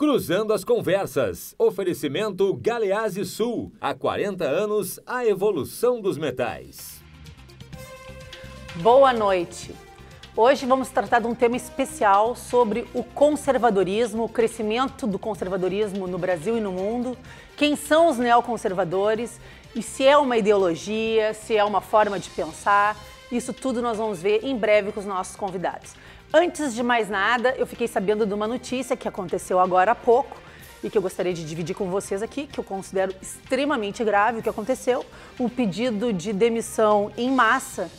Cruzando as conversas. Oferecimento Galease Sul. Há 40 anos, a evolução dos metais. Boa noite. Hoje vamos tratar de um tema especial sobre o conservadorismo, o crescimento do conservadorismo no Brasil e no mundo, quem são os neoconservadores e se é uma ideologia, se é uma forma de pensar. Isso tudo nós vamos ver em breve com os nossos convidados. Antes de mais nada, eu fiquei sabendo de uma notícia que aconteceu agora há pouco e que eu gostaria de dividir com vocês aqui, que eu considero extremamente grave o que aconteceu, um pedido de demissão em massa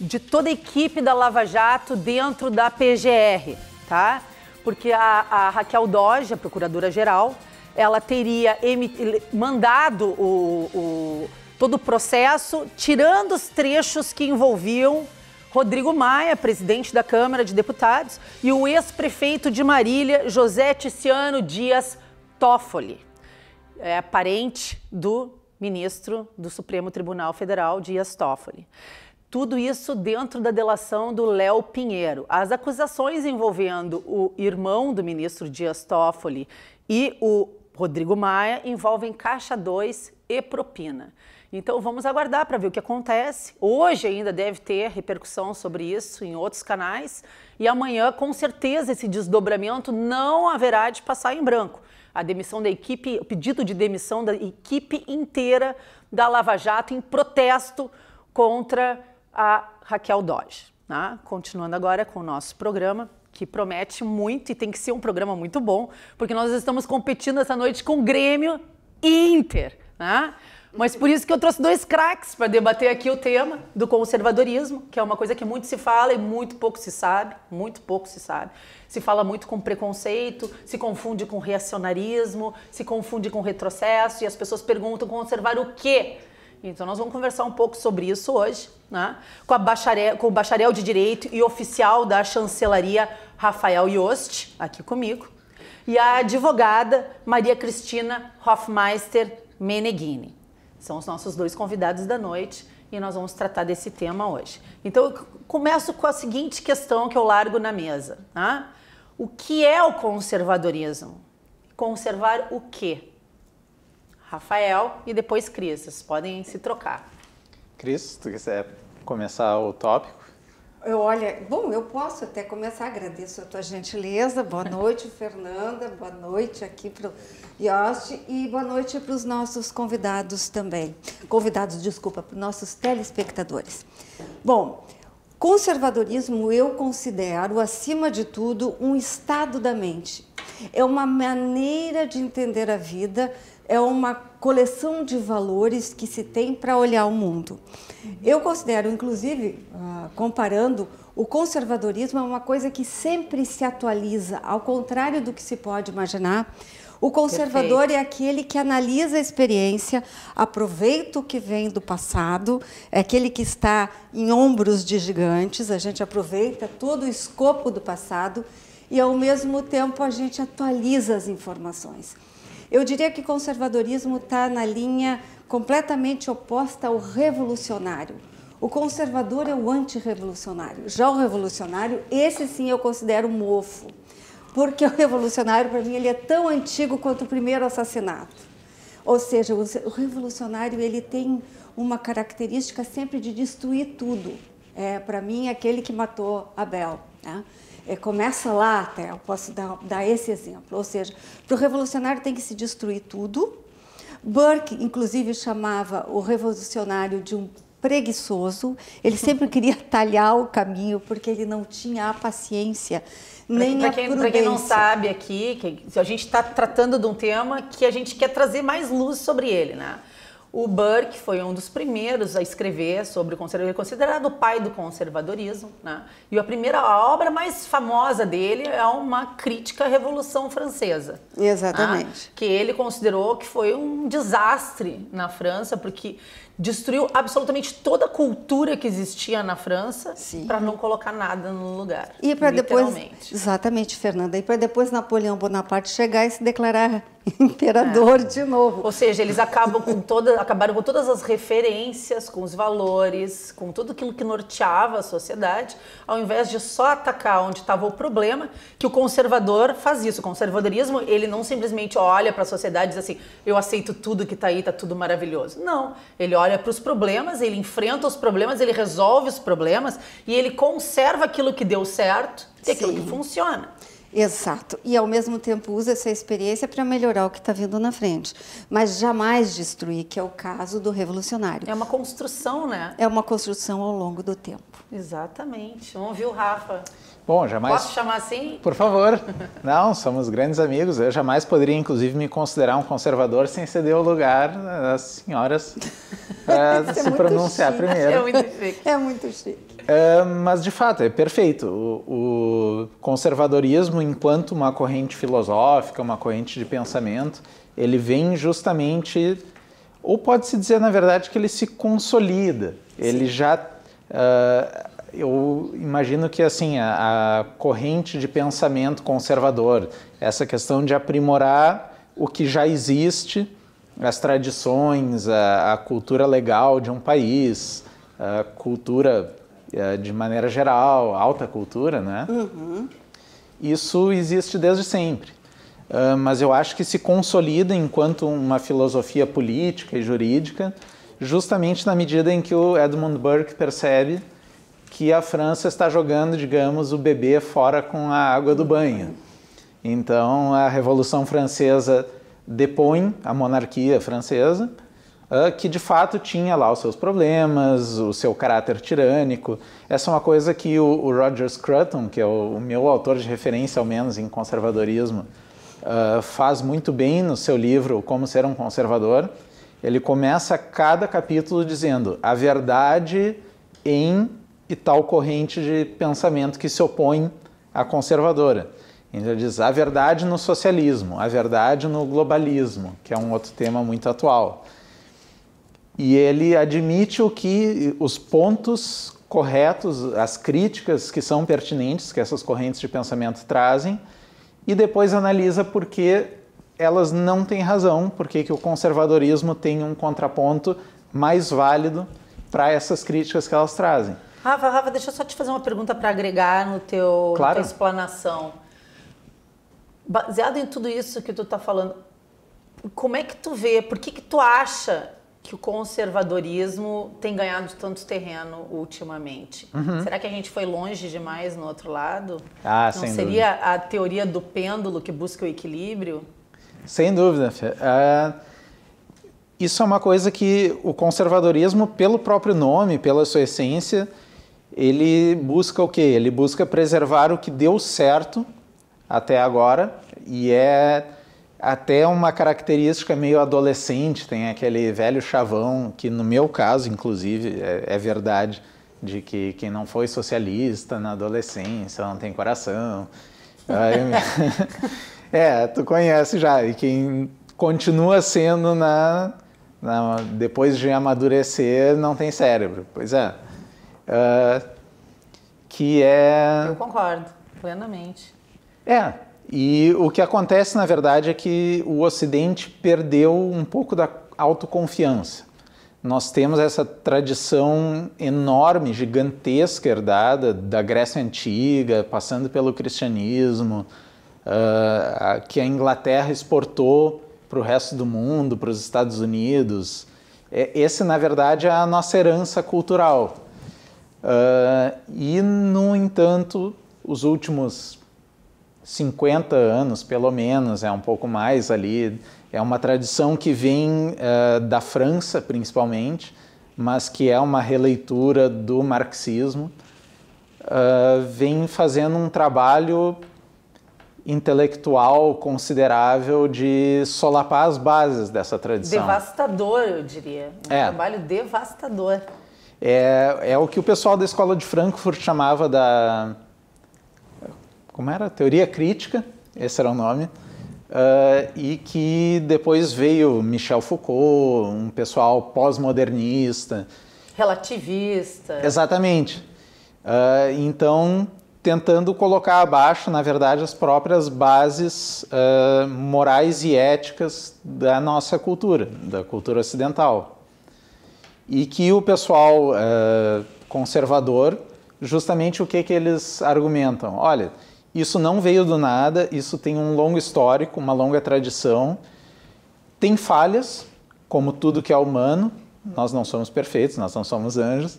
de toda a equipe da Lava Jato dentro da PGR, tá? Porque a, a Raquel Doge, a procuradora-geral, ela teria mandado o, o, todo o processo, tirando os trechos que envolviam Rodrigo Maia, presidente da Câmara de Deputados, e o ex-prefeito de Marília, José Ticiano Dias Toffoli, é parente do ministro do Supremo Tribunal Federal, Dias Toffoli. Tudo isso dentro da delação do Léo Pinheiro. As acusações envolvendo o irmão do ministro Dias Toffoli e o Rodrigo Maia envolvem caixa 2 e propina. Então vamos aguardar para ver o que acontece. Hoje ainda deve ter repercussão sobre isso em outros canais e amanhã com certeza esse desdobramento não haverá de passar em branco. A demissão da equipe, o pedido de demissão da equipe inteira da Lava Jato em protesto contra a Raquel Dodge. Né? Continuando agora com o nosso programa que promete muito e tem que ser um programa muito bom, porque nós estamos competindo essa noite com Grêmio e Inter, né? Mas por isso que eu trouxe dois craques para debater aqui o tema do conservadorismo, que é uma coisa que muito se fala e muito pouco se sabe, muito pouco se sabe. Se fala muito com preconceito, se confunde com reacionarismo, se confunde com retrocesso e as pessoas perguntam conservar o quê? Então nós vamos conversar um pouco sobre isso hoje, né? Com, a bacharel, com o bacharel de Direito e oficial da chancelaria Rafael Yost, aqui comigo, e a advogada Maria Cristina Hofmeister Meneghini. São os nossos dois convidados da noite e nós vamos tratar desse tema hoje. Então, eu começo com a seguinte questão que eu largo na mesa. Tá? O que é o conservadorismo? Conservar o quê? Rafael e depois Cris. Vocês podem se trocar. Cris, tu quiser começar o tópico? Eu, olha, bom, eu posso até começar, agradeço a tua gentileza. Boa noite, Fernanda. Boa noite aqui para o Yost e boa noite para os nossos convidados também. Convidados, desculpa, para os nossos telespectadores. Bom, conservadorismo eu considero, acima de tudo, um estado da mente. É uma maneira de entender a vida, é uma coleção de valores que se tem para olhar o mundo. Eu considero, inclusive, ah, comparando, o conservadorismo é uma coisa que sempre se atualiza, ao contrário do que se pode imaginar. O conservador é Perfeito. é aquele que analisa a experiência, aproveita o que vem do passado, é aquele que está em ombros de gigantes, a gente aproveita todo o escopo do passado e, ao mesmo tempo, a gente atualiza as informações. Eu diria que conservadorismo está na linha completamente oposta ao revolucionário. O conservador é o antirrevolucionário. Já o revolucionário, esse sim eu considero mofo, porque o revolucionário, para mim, ele é tão antigo quanto o primeiro assassinato. Ou seja, o revolucionário ele tem uma característica sempre de destruir tudo. É, para mim, aquele que matou Abel. Né? É, começa lá até, eu posso dar, dar esse exemplo. Ou seja, para o revolucionário tem que se destruir tudo, Burke, inclusive, chamava o revolucionário de um preguiçoso, ele sempre queria talhar o caminho porque ele não tinha a paciência nem pra quem, a prudência. Para quem não sabe aqui, que a gente está tratando de um tema que a gente quer trazer mais luz sobre ele, né? O Burke foi um dos primeiros a escrever sobre o conservadorismo, é considerado o pai do conservadorismo. Né? E a primeira a obra mais famosa dele é uma crítica à Revolução Francesa. Né? Exatamente. Né? Que ele considerou que foi um desastre na França, porque destruiu absolutamente toda a cultura que existia na França para não colocar nada no lugar. E para depois, exatamente, Fernanda, e para depois Napoleão Bonaparte chegar e se declarar imperador é. de novo. Ou seja, eles acabam com toda, acabaram com todas as referências, com os valores, com tudo aquilo que norteava a sociedade, ao invés de só atacar onde estava o problema, que o conservador faz isso. O conservadorismo, ele não simplesmente olha para a sociedade e diz assim: "Eu aceito tudo que está aí, está tudo maravilhoso". Não, ele olha olha para os problemas, ele enfrenta os problemas, ele resolve os problemas e ele conserva aquilo que deu certo e Sim. É aquilo que funciona. Exato. E ao mesmo tempo usa essa experiência para melhorar o que está vindo na frente. Mas jamais destruir, que é o caso do revolucionário. É uma construção, né? É uma construção ao longo do tempo. Exatamente. Vamos ouvir o Rafa. Bom, jamais. Posso chamar assim? Por favor. Não, somos grandes amigos. Eu jamais poderia, inclusive, me considerar um conservador sem ceder o lugar às senhoras para eh, é se é pronunciar chique. primeiro. É muito chique. É muito chique. Eh, mas, de fato, é perfeito. O, o conservadorismo, enquanto uma corrente filosófica, uma corrente de pensamento, ele vem justamente. Ou pode-se dizer, na verdade, que ele se consolida. Ele já. Uh, eu imagino que assim a, a, corrente de pensamento conservador, essa questão de aprimorar o que já existe, as tradições, a, a cultura legal de um país, a cultura é, de maneira geral, alta cultura, né? Uhum. Isso existe desde sempre. Ah, mas eu acho que se consolida enquanto uma filosofia política e jurídica, justamente na medida em que o Edmund Burke percebe que a França está jogando, digamos, o bebê fora com a água do banho. Então, a Revolução Francesa depõe a monarquia francesa, ah, que de fato tinha lá os seus problemas, o seu caráter tirânico. Essa é uma coisa que o Roger Scruton, que é o meu autor de referência, ao menos em conservadorismo, ah, faz muito bem no seu livro Como Ser um Conservador. Ele começa cada capítulo dizendo a verdade em e tal corrente de pensamento que se opõe à conservadora. Então, ele diz a verdade no socialismo, a verdade no globalismo, que é um outro tema muito atual. E ele admite o que os pontos corretos, as críticas que são pertinentes que essas correntes de pensamento trazem, e depois analisa por que elas não têm razão, por que o conservadorismo tem um contraponto mais válido para essas críticas que elas trazem. Rafa, Rafa, deixa eu só te fazer uma pergunta para agregar no teu claro. tua explanação. Baseado em tudo isso que tu está falando, como é que tu vê? Por que que tu acha que o conservadorismo tem ganhado tanto terreno ultimamente. Uhum. Será que a gente foi longe demais no outro lado? Ah, Não sem seria dúvida. a teoria do pêndulo que busca o equilíbrio? Sem dúvida. Uh, isso é uma coisa que o conservadorismo, pelo próprio nome, pela sua essência, ele busca o quê? Ele busca preservar o que deu certo até agora e é até uma característica meio adolescente, tem aquele velho chavão, que no meu caso, inclusive, é, é verdade, de que quem não foi socialista na adolescência não tem coração. é, tu conhece já, e quem continua sendo na, na depois de amadurecer não tem cérebro. Pois é uh, que é. Eu concordo, plenamente. É. E o que acontece, na verdade, é que o Ocidente perdeu um pouco da autoconfiança. Nós temos essa tradição enorme, gigantesca, herdada da Grécia Antiga, passando pelo cristianismo, uh, que a Inglaterra exportou para o resto do mundo, para os Estados Unidos. É, esse, na verdade, é a nossa herança cultural. Uh, e, no entanto, os últimos 50 anos, pelo menos, é um pouco mais ali, é uma tradição que vem uh, da França, principalmente, mas que é uma releitura do marxismo, uh, vem fazendo um trabalho intelectual considerável de solapar as bases dessa tradição. Devastador, eu diria. Um é. trabalho devastador. É, é o que o pessoal da escola de Frankfurt chamava da. Como era? Teoria crítica, esse era o nome. Uh, e que depois veio Michel Foucault, um pessoal pós-modernista. Relativista. Exatamente. Uh, então, tentando colocar abaixo, na verdade, as próprias bases uh, morais e éticas da nossa cultura, da cultura ocidental e que o pessoal eh, conservador, justamente o que, que eles argumentam? Olha, isso não veio do nada, isso tem um longo histórico, uma longa tradição, tem falhas, como tudo que é humano, nós não somos perfeitos, nós não somos anjos,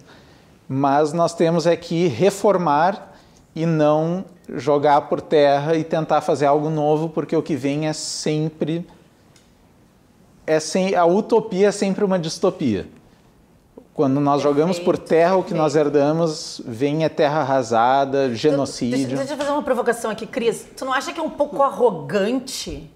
mas nós temos é que reformar e não jogar por terra e tentar fazer algo novo, porque o que vem é sempre é sem, a utopia é sempre uma distopia. Quando nós jogamos por terra o que nós herdamos, vem a terra arrasada, genocídio. Deixa, deixa eu fazer uma provocação aqui, Cris. Tu não acha que é um pouco hum. arrogante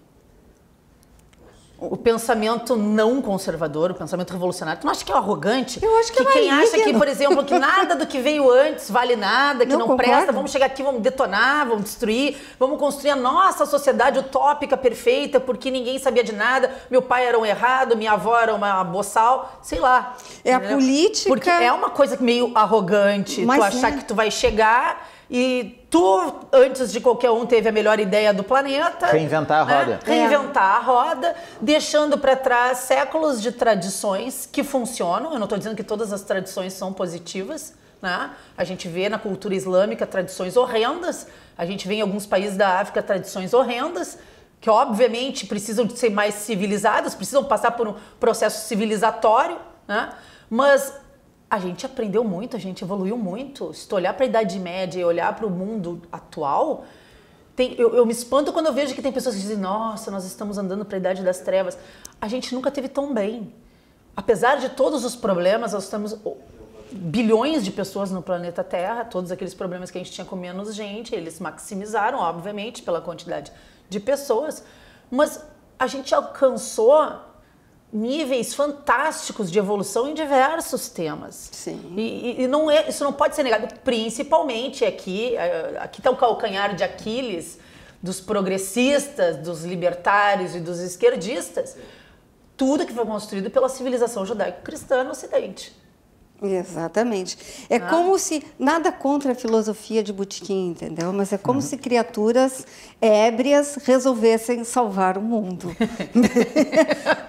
o pensamento não conservador, o pensamento revolucionário. Tu não acha que é arrogante? Eu acho que, que é quem acha que, por exemplo, que nada do que veio antes vale nada, que não, não presta, vamos chegar aqui, vamos detonar, vamos destruir, vamos construir a nossa sociedade utópica perfeita, porque ninguém sabia de nada, meu pai era um errado, minha avó era uma boçal, sei lá. É né? a política. Porque é uma coisa meio arrogante, Mas tu achar é. que tu vai chegar e Tu, antes de qualquer um, teve a melhor ideia do planeta. Reinventar a né? roda. Né? Reinventar é. a roda, deixando para trás séculos de tradições que funcionam. Eu não estou dizendo que todas as tradições são positivas, né? A gente vê na cultura islâmica tradições horrendas, a gente vê em alguns países da África tradições horrendas, que obviamente precisam de ser mais civilizadas, precisam passar por um processo civilizatório, né? Mas a gente aprendeu muito, a gente evoluiu muito. Se tu olhar para a Idade Média e olhar para o mundo atual, tem, eu, eu, me espanto quando eu vejo que tem pessoas que dizem: nossa, nós estamos andando para a Idade das Trevas. A gente nunca teve tão bem. Apesar de todos os problemas, nós estamos oh, bilhões de pessoas no planeta Terra, todos aqueles problemas que a gente tinha com menos gente, eles maximizaram, obviamente, pela quantidade de pessoas, mas a gente alcançou níveis fantásticos de evolução em diversos temas. Sim. E, e não é, isso não pode ser negado, principalmente aqui, é, aqui está o calcanhar de Aquiles dos progressistas, dos libertários e dos esquerdistas. Tudo que foi construído pela civilização judaico-cristã no Ocidente. Exatamente. É ah. como se, nada contra a filosofia de Butiquim, entendeu? Mas é como uhum. se criaturas ébrias resolvessem salvar o mundo.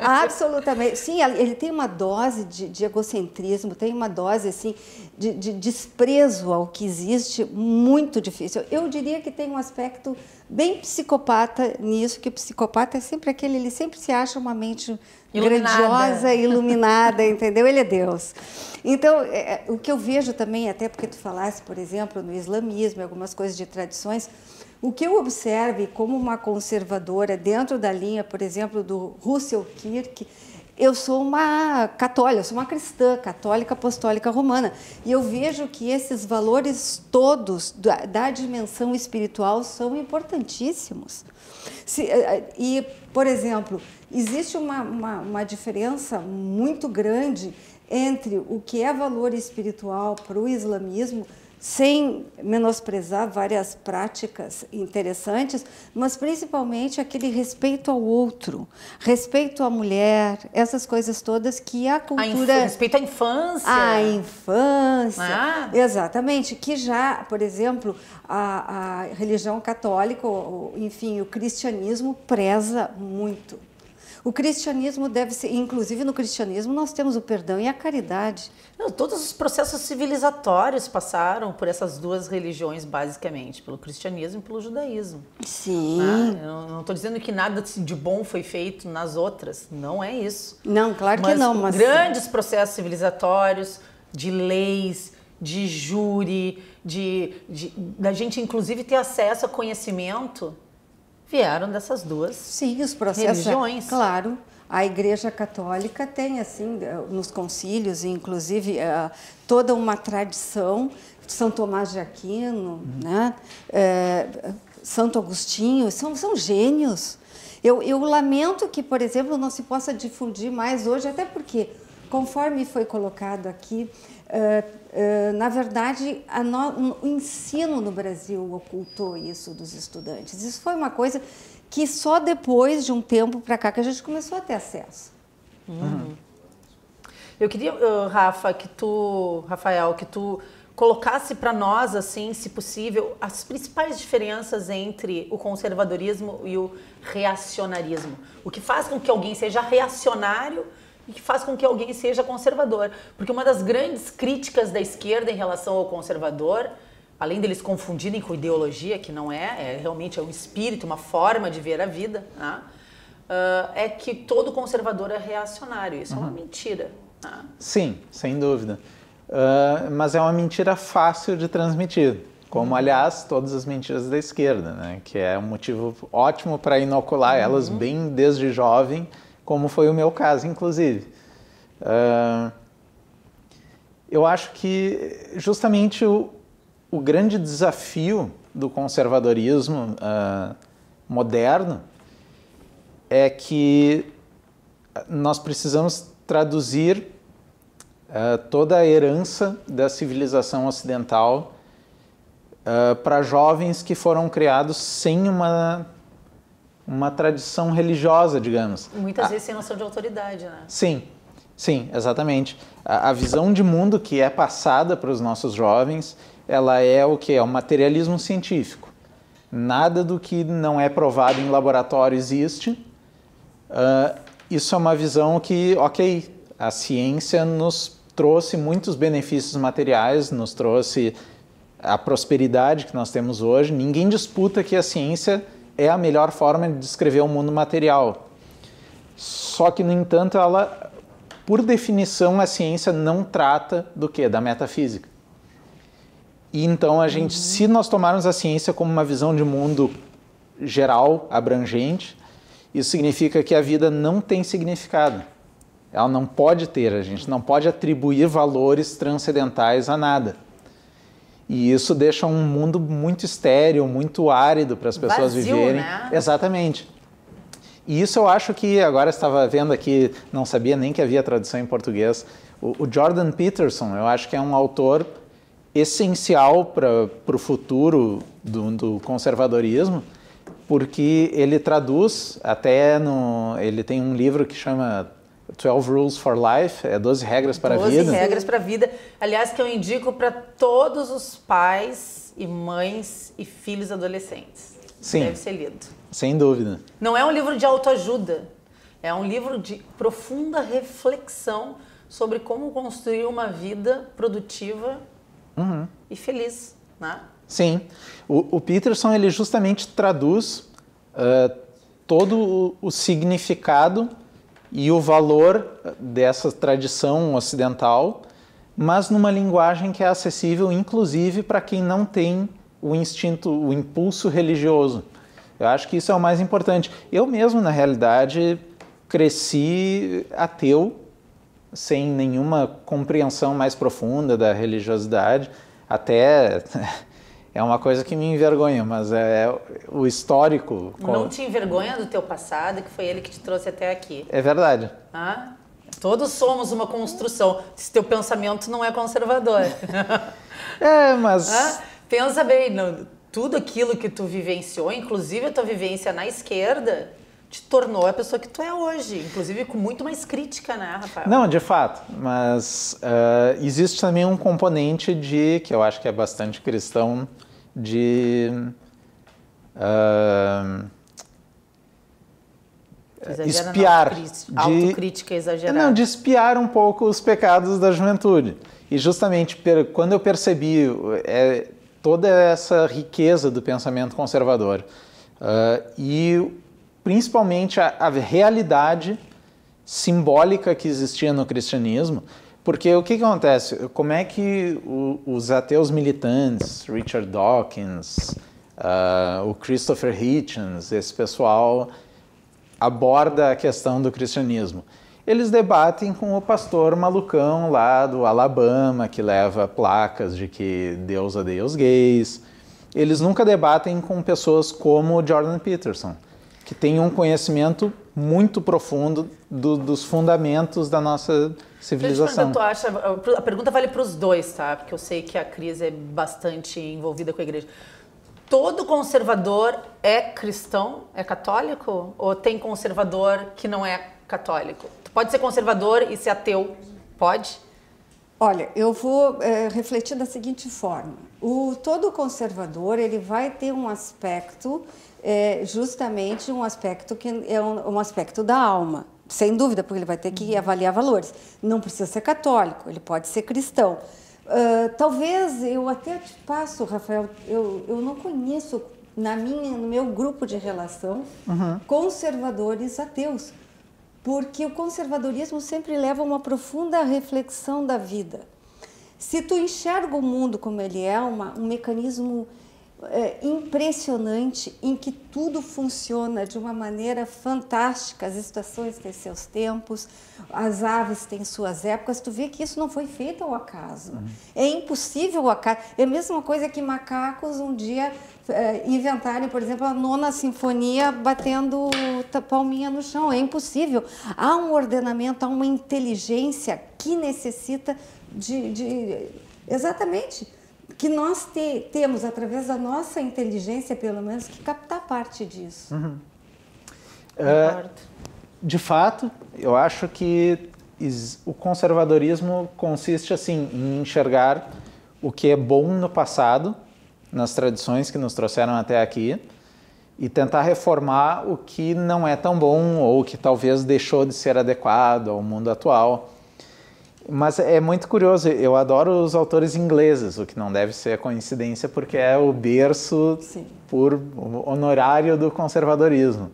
Absolutamente. Sim, ele tem uma dose de, de egocentrismo, tem uma dose assim, de, de desprezo ao que existe muito difícil. Eu diria que tem um aspecto bem psicopata nisso, que o psicopata é sempre aquele, ele sempre se acha uma mente iluminada. grandiosa, iluminada, entendeu? Ele é Deus. Então, é, é, o que eu vejo também, até porque tu falasse, por exemplo, no islamismo, algumas coisas de tradições, o que eu observe como uma conservadora dentro da linha, por exemplo, do Russell Kirk, eu sou uma católica, sou uma cristã, católica apostólica romana, e eu vejo que esses valores todos da, da dimensão espiritual são importantíssimos. Se, eh, eh, e, por exemplo, existe uma, uma, uma diferença muito grande entre o que é valor espiritual para o islamismo sem menosprezar várias práticas interessantes, mas principalmente aquele respeito ao outro, respeito à mulher, essas coisas todas que a cultura. A respeito à infância. A infância. Ah. Exatamente. Que já, por exemplo, a, a religião católica, enfim, o cristianismo preza muito. O cristianismo deve ser, inclusive no cristianismo, nós temos o perdão e a caridade. Não, todos os processos civilizatórios passaram por essas duas religiões, basicamente, pelo cristianismo e pelo judaísmo. Sim. Ah, não estou dizendo que nada de bom foi feito nas outras, não é isso. Não, claro mas que não. Mas grandes processos civilizatórios, de leis, de júri, de, de da gente inclusive ter acesso a conhecimento vieram dessas duas Sim, os processos, é religiões. Claro. A Igreja Católica tem, assim, nos concílios, inclusive, eh, toda uma tradição. São Tomás de Aquino, uhum. né? É, Santo Agostinho, são, são gênios. Eu, eu lamento que, por exemplo, não se possa difundir mais hoje, até porque, conforme foi colocado aqui, ah, ah, na verdade, no, o ensino no Brasil ocultou isso dos estudantes. Isso foi uma coisa que só depois de um tempo para cá que a gente começou a ter acesso. Uhum. Eu queria, Rafa, que tu, Rafael, que tu colocasse para nós, assim, se possível, as principais diferenças entre o conservadorismo e o reacionarismo. O que faz com que alguém seja reacionário que faz com que alguém seja conservador. Porque uma das grandes críticas da esquerda em relação ao conservador, além deles confundirem com ideologia, que não é, é realmente é um espírito, uma forma de ver a vida, né? uh, é que todo conservador é reacionário. Isso uhum. é uma uhum. mentira. Né? Sim, sem dúvida. Uh, mas é uma mentira fácil de transmitir como uhum. aliás todas as mentiras da esquerda, né? que é um motivo ótimo para inocular uhum. elas bem desde jovem como foi o meu caso, inclusive. Uh, eu acho que justamente o, o grande desafio do conservadorismo uh, moderno é que nós precisamos traduzir uh, toda a herança da civilização ocidental uh, para jovens que foram criados sem uma uma tradição religiosa, digamos. Muitas a... Ah. vezes sem noção de autoridade, né? Sim, sim, exatamente. A, a visão de mundo que é passada para os nossos jovens, ela é o que é o materialismo científico. Nada do que não é provado em laboratório existe. Uh, isso é uma visão que, ok, a ciência nos trouxe muitos benefícios materiais, nos trouxe a prosperidade que nós temos hoje. Ninguém disputa que a ciência é a melhor forma de descrever o mundo material. Só que, no entanto, ela, por definição, a ciência não trata do que? Da metafísica. E então a gente, uhum. se nós tomarmos a ciência como uma visão de mundo geral, abrangente, isso significa que a vida não tem significado. Ela não pode ter, a gente não pode atribuir valores transcendentais a nada. E isso deixa um mundo muito estéreo, muito árido para as pessoas Vazio, viverem. Né? Exatamente. E isso eu acho que agora estava vendo aqui, não sabia nem que havia tradução em português. O, o Jordan Peterson, eu acho que é um autor essencial para o futuro do, do, conservadorismo, porque ele traduz até no. Ele tem um livro que chama 12 Rules for Life, é 12 regras para 12 a vida. 12 regras para a vida. Aliás, que eu indico para todos os pais e mães e filhos adolescentes. Sim. Deve ser lido. Sem dúvida. Não é um livro de autoajuda. É um livro de profunda reflexão sobre como construir uma vida produtiva uhum. e feliz, né? Sim. O, o, Peterson, ele justamente traduz uh, todo o, o significado e o valor dessa tradição ocidental, mas numa linguagem que é acessível inclusive para quem não tem o instinto, o impulso religioso. Eu acho que isso é o mais importante. Eu mesmo, na realidade, cresci ateu, sem nenhuma compreensão mais profunda da religiosidade, até é uma coisa que me envergonha, mas é, é o histórico. Não te envergonha do teu passado, que foi ele que te trouxe até aqui. É verdade. Ah, todos somos uma construção. Se teu pensamento não é conservador. é, mas. Ah, pensa bem, tudo aquilo que tu vivenciou, inclusive a tua vivência na esquerda, te tornou a pessoa que tu é hoje, inclusive com muito mais crítica, né, Rafael? Não, de fato, mas uh, existe também um componente de, que eu acho que é bastante cristão, de... Uh, espiar de autocrítica exagerada. Não, de espiar um pouco os pecados da juventude. E justamente quando eu percebi é, toda essa riqueza do pensamento conservador uh, e principalmente a, a realidade simbólica que existia no cristianismo, porque o que, que, acontece? Como é que o, os ateus militantes, Richard Dawkins, uh, o Christopher Hitchens, esse pessoal aborda a questão do cristianismo? Eles debatem com o pastor malucão lá do Alabama, que leva placas de que Deus odeia os gays. Eles nunca debatem com pessoas como Jordan Peterson que tem um conhecimento muito profundo do, dos fundamentos da nossa civilização. eu acha, a pergunta vale para os dois, tá? Porque eu sei que a crise é bastante envolvida com a igreja. Todo conservador é cristão, é católico? Ou tem conservador que não é católico? Tu pode ser conservador e ser ateu? Pode? Olha, eu vou é, refletir da seguinte forma: o todo conservador ele vai ter um aspecto é justamente um aspecto que é um, um aspecto da alma sem dúvida, porque ele vai ter que uhum. avaliar valores. Não precisa ser católico, ele pode ser cristão. Uh, talvez eu até te passo, Rafael, eu, eu não conheço na minha, no meu grupo de relação uhum. conservadores ateus, porque o conservadorismo sempre leva a uma profunda reflexão da vida. Se tu enxerga o mundo como ele é, uma, um mecanismo é, impressionante em que tudo funciona de uma maneira fantástica. As estações têm seus tempos, as aves têm suas épocas. Tu vê que isso não foi feito ao acaso. Uhum. É impossível o acaso. É a mesma coisa que macacos um dia é, inventarem, por exemplo, a nona sinfonia batendo palminha no chão. É impossível. Há um ordenamento, há uma inteligência que necessita de, de exatamente que nós te, temos, através da nossa inteligência, pelo menos, que captar parte disso. Uhum. É, de fato, eu acho que o conservadorismo consiste assim em enxergar o que é bom no passado, nas tradições que nos trouxeram até aqui, e tentar reformar o que não é tão bom ou que talvez deixou de ser adequado ao mundo atual. Mas é muito curioso, eu adoro os autores ingleses, o que não deve ser coincidência, porque é o berço Sim. por honorário do conservadorismo.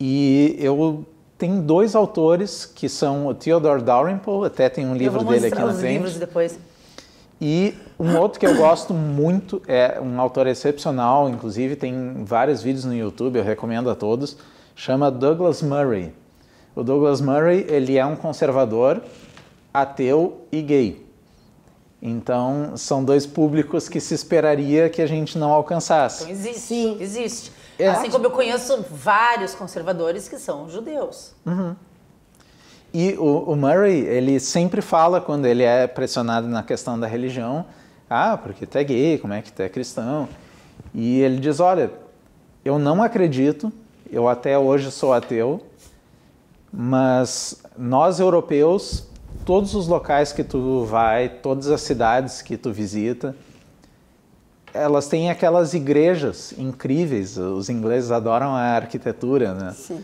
E eu tenho dois autores que são o Theodore Dalrymple, até tem um livro dele aqui na frente. Livros depois. E um outro que eu gosto muito, é um autor excepcional, inclusive tem vários vídeos no YouTube, eu recomendo a todos, chama Douglas Murray. O Douglas Murray, ele é um conservador, ateu e gay. Então, são dois públicos que se esperaria que a gente não alcançasse. Então, existe, Sim. existe. É. Assim como eu conheço vários conservadores que são judeus. Uhum. E o, o, Murray, ele sempre fala quando ele é pressionado na questão da religião, ah, porque tu é gay, como é que tu é cristão? E ele diz, olha, eu não acredito, eu até hoje sou ateu, mas nós europeus, todos os locais que tu vai, todas as cidades que tu visita, elas têm aquelas igrejas incríveis. Os ingleses adoram a arquitetura, né? Sim.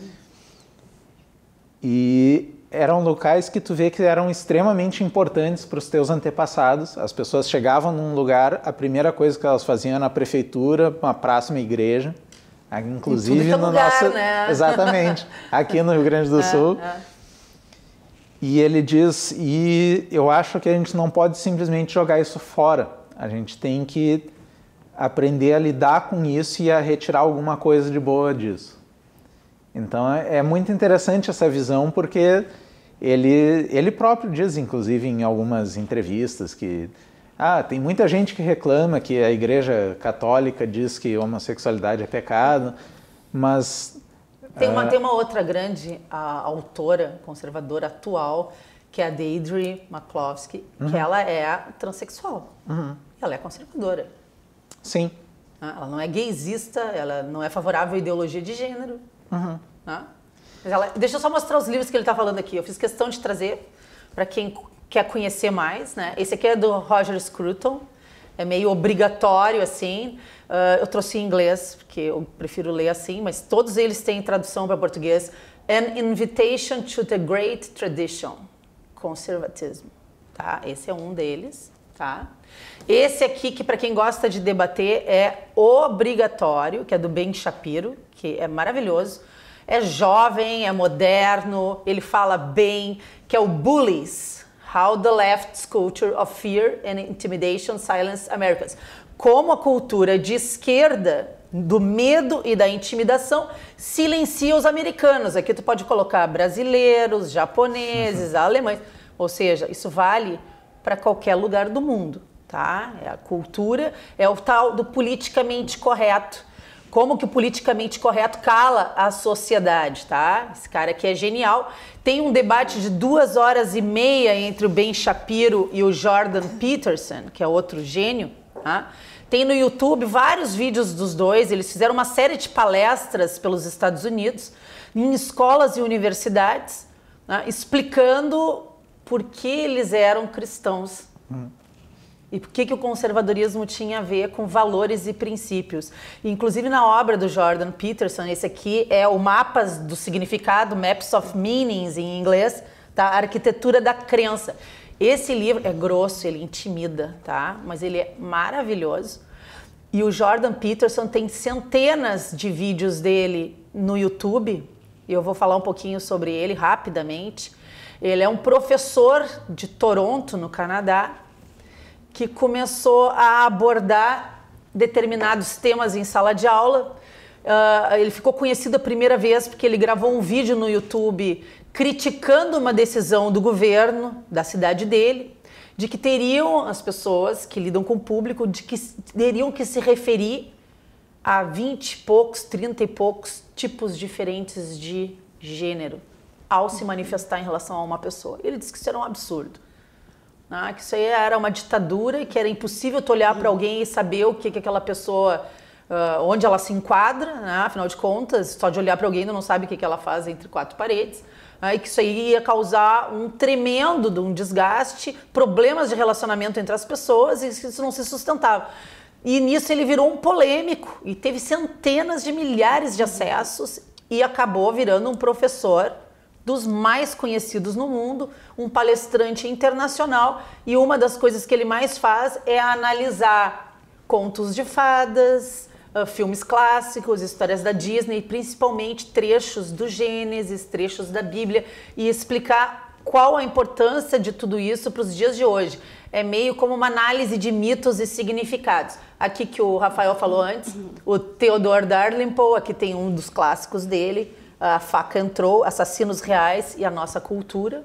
E eram locais que tu vê que eram extremamente importantes para os teus antepassados. As pessoas chegavam num lugar, a primeira coisa que elas faziam era na prefeitura, uma praça, uma igreja. Ah, inclusive é no lugar, nosso. Né? Exatamente. Aqui no Rio Grande do ah, Sul. É. E ele diz, e eu acho que a gente não pode simplesmente jogar isso fora. A gente tem que aprender a lidar com isso e a retirar alguma coisa de boa disso. Então é muito interessante essa visão porque ele, ele próprio diz, inclusive em algumas entrevistas, que ah, tem muita gente que reclama que a Igreja Católica diz que homossexualidade é pecado, mas. Tem uma, uh... tem uma outra grande autora conservadora atual, que é a Deidre McCloskey, uhum. que ela é transexual. Uhum. Ela é conservadora. Sim. Ah, ela não é gaysista, ela não é favorável à ideologia de gênero. Uhum. Né? Ela... Deixa eu só mostrar os livros que ele está falando aqui. Eu fiz questão de trazer para quem quer conhecer mais, né? Esse aqui é do Roger Scruton, é meio obrigatório assim. Uh, eu trouxe em inglês porque eu prefiro ler assim, mas todos eles têm tradução para português. An Invitation to the Great Tradition, Conservatism, tá? Esse é um deles, tá? Esse aqui que para quem gosta de debater é obrigatório, que é do Ben Shapiro, que é maravilhoso. É jovem, é moderno, ele fala bem, que é o Bullies How the Left's Culture of Fear and Intimidation Silenced Americans. Como a cultura de esquerda do medo e da intimidação silencia os americanos. Aqui tu pode colocar brasileiros, japoneses, uhum. alemães. Ou seja, isso vale para qualquer lugar do mundo, tá? É a cultura, é o tal do politicamente correto como que o politicamente correto cala a sociedade, tá? Esse cara aqui é genial. Tem um debate de duas horas e meia entre o Ben Shapiro e o Jordan Peterson, que é outro gênio, tá? Tem no YouTube vários vídeos dos dois. Eles fizeram uma série de palestras pelos Estados Unidos, em escolas e universidades, né? explicando por que eles eram cristãos. Hum. E por que, que o conservadorismo tinha a ver com valores e princípios. Inclusive na obra do Jordan Peterson, esse aqui é o Mapas do Significado, Maps of Meanings em inglês, tá? A arquitetura da Crença. Esse livro é grosso, ele intimida, tá? Mas ele é maravilhoso. E o Jordan Peterson tem centenas de vídeos dele no YouTube, e eu vou falar um pouquinho sobre ele rapidamente. Ele é um professor de Toronto, no Canadá, que começou a abordar determinados temas em sala de aula. Uh, ele ficou conhecido a primeira vez porque ele gravou um vídeo no YouTube criticando uma decisão do governo da cidade dele, de que teriam as pessoas que lidam com o público, de que teriam que se referir a 20 e poucos, 30 e poucos tipos diferentes de gênero ao se manifestar em relação a uma pessoa. Ele disse que isso era um absurdo né? que isso aí era uma ditadura e que era impossível tu olhar para uhum. alguém e saber o que, que aquela pessoa, uh, onde ela se enquadra, né? afinal de contas, só de olhar para alguém tu não sabe o que, que ela faz entre quatro paredes. Né? E que isso aí ia causar um tremendo um desgaste, problemas de relacionamento entre as pessoas e isso não se sustentava. E nisso ele virou um polêmico e teve centenas de milhares de uhum. acessos e acabou virando um professor dos mais conhecidos no mundo, um palestrante internacional, e uma das coisas que ele mais faz é analisar contos de fadas, ah, filmes clássicos, histórias da Disney, principalmente trechos do Gênesis, trechos da Bíblia, e explicar qual a importância de tudo isso para os dias de hoje. É meio como uma análise de mitos e significados. Aqui que o Rafael falou antes, o Theodore Darlimpole, aqui tem um dos clássicos dele, a faca entrou, assassinos reais e a nossa cultura.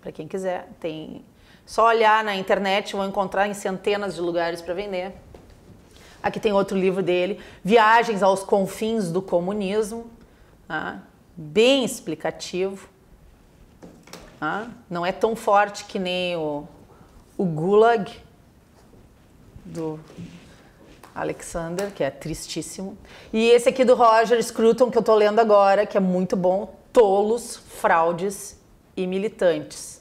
Para quem quiser, tem. Só olhar na internet, vão encontrar em centenas de lugares para vender. Aqui tem outro livro dele, Viagens aos Confins do Comunismo, ah, bem explicativo. Ah, não é tão forte que nem o, o Gulag do Alexander, que é tristíssimo. E esse aqui do Roger Scruton, que eu tô lendo agora, que é muito bom. Tolos, fraudes e militantes.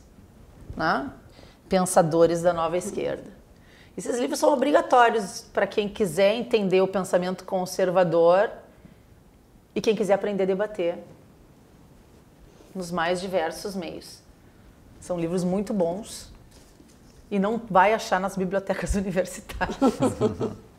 Né? Pensadores da nova esquerda. Esses livros são obrigatórios para quem quiser entender o pensamento conservador e quem quiser aprender a debater nos mais diversos meios. São livros muito bons e não vai achar nas bibliotecas universitárias.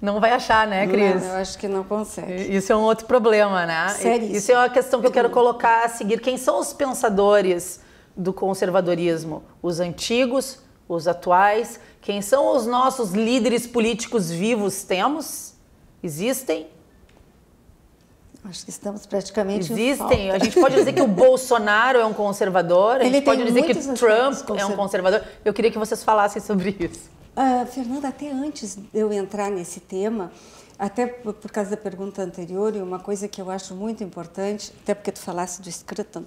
não vai achar, né, Cris? Não, eu acho que não consegue. Isso é um outro problema, né? Sério. Isso é uma questão que eu quero uhum. colocar a seguir. Quem são os pensadores do conservadorismo? Os antigos, os atuais? Quem são os nossos líderes políticos vivos? Temos? Existem? Acho que estamos praticamente Existem. A gente pode dizer que o Bolsonaro é um conservador, a gente Ele pode dizer que assim, Trump é um conservador. Eu queria que vocês falassem sobre isso. Uh, Fernanda, até antes de eu entrar nesse tema, até por, causa da pergunta anterior e uma coisa que eu acho muito importante, até porque tu falasse do Scruton,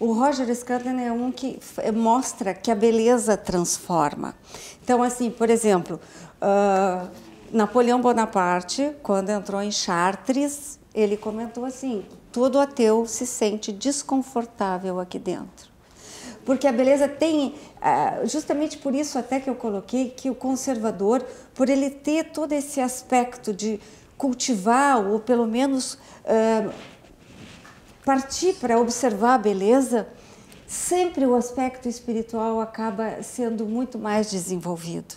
o Roger Scruton é um que é, mostra que a beleza transforma. Então, assim, por exemplo, uh, Napoleão Bonaparte, quando entrou em Chartres, ele comentou assim: todo ateu se sente desconfortável aqui dentro porque a beleza tem, é, justamente por isso até que eu coloquei que o conservador, por ele ter todo esse aspecto de cultivar ou pelo menos é, partir para observar a beleza, sempre o aspecto espiritual acaba sendo muito mais desenvolvido.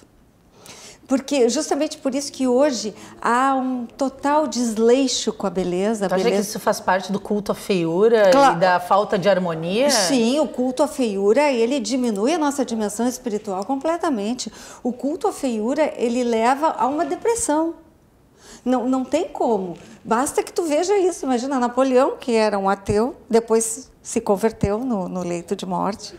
Porque justamente por isso que hoje há um total desleixo com a beleza. Então, a beleza... acha que isso faz parte do culto à feiura claro. e da falta de harmonia? Sim, o culto à feiura, ele diminui a nossa dimensão espiritual completamente. O culto à feiura, ele leva a uma depressão. Não, não tem como. Basta que tu veja isso. Imagina, Napoleão, que era um ateu, depois se converteu no, no leito de morte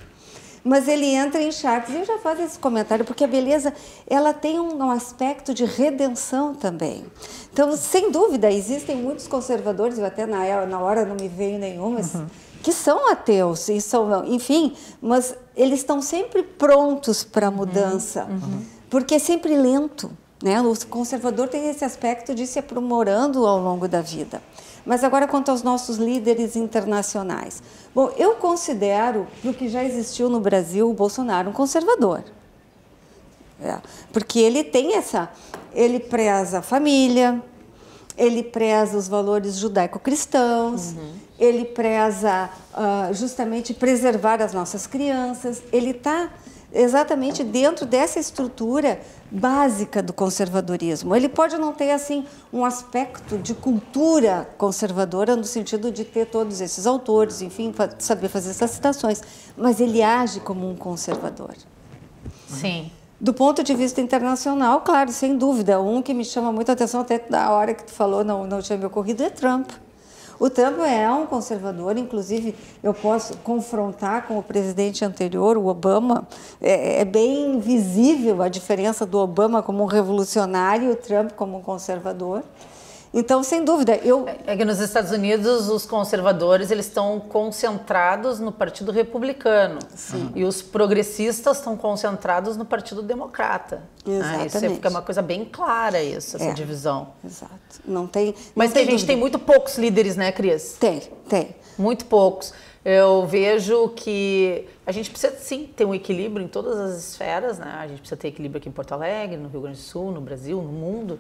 mas ele entra em charcos. eu já faço esse comentário, porque a beleza ela tem um, um aspecto de redenção também. Então, sem dúvida, existem muitos conservadores, eu até na, na hora não me veio nenhum, mas uhum. que são ateus, e são, enfim, mas eles estão sempre prontos para a uhum. mudança, uhum. porque é sempre lento. Né? O conservador tem esse aspecto de se aprimorando ao longo da vida. Mas agora quanto aos nossos líderes internacionais. Bom, eu considero, o que já existiu no Brasil, o Bolsonaro é um conservador. É, porque ele tem essa... Ele preza a família, ele preza os valores judaico-cristãos, uhum. ele preza uh, justamente preservar as nossas crianças. Ele está exatamente dentro dessa estrutura básica do conservadorismo. Ele pode não ter assim um aspecto de cultura conservadora no sentido de ter todos esses autores, enfim, saber fazer essas citações, mas ele age como um conservador. Sim. Do ponto de vista internacional, claro, sem dúvida, um que me chama muita atenção até na hora que tu falou, não, não tinha me ocorrido, é Trump. O Trump é um conservador, inclusive eu posso confrontar com o presidente anterior, o Obama. É, é bem visível a diferença do Obama como um revolucionário e o Trump como um conservador. Então, sem dúvida, eu... É que nos Estados Unidos os conservadores eles estão concentrados no Partido Republicano Sim. e os progressistas estão concentrados no Partido Democrata. Exatamente. Né? Isso fica é é uma coisa bem clara isso, essa é. divisão. Exato. Não tem. Não Mas tem a gente dúvida. tem muito poucos líderes, né, Cris? Tem, tem. Muito poucos. Eu vejo que a gente precisa sim ter um equilíbrio em todas as esferas, né? A gente precisa ter equilíbrio aqui em Porto Alegre, no Rio Grande do Sul, no Brasil, no mundo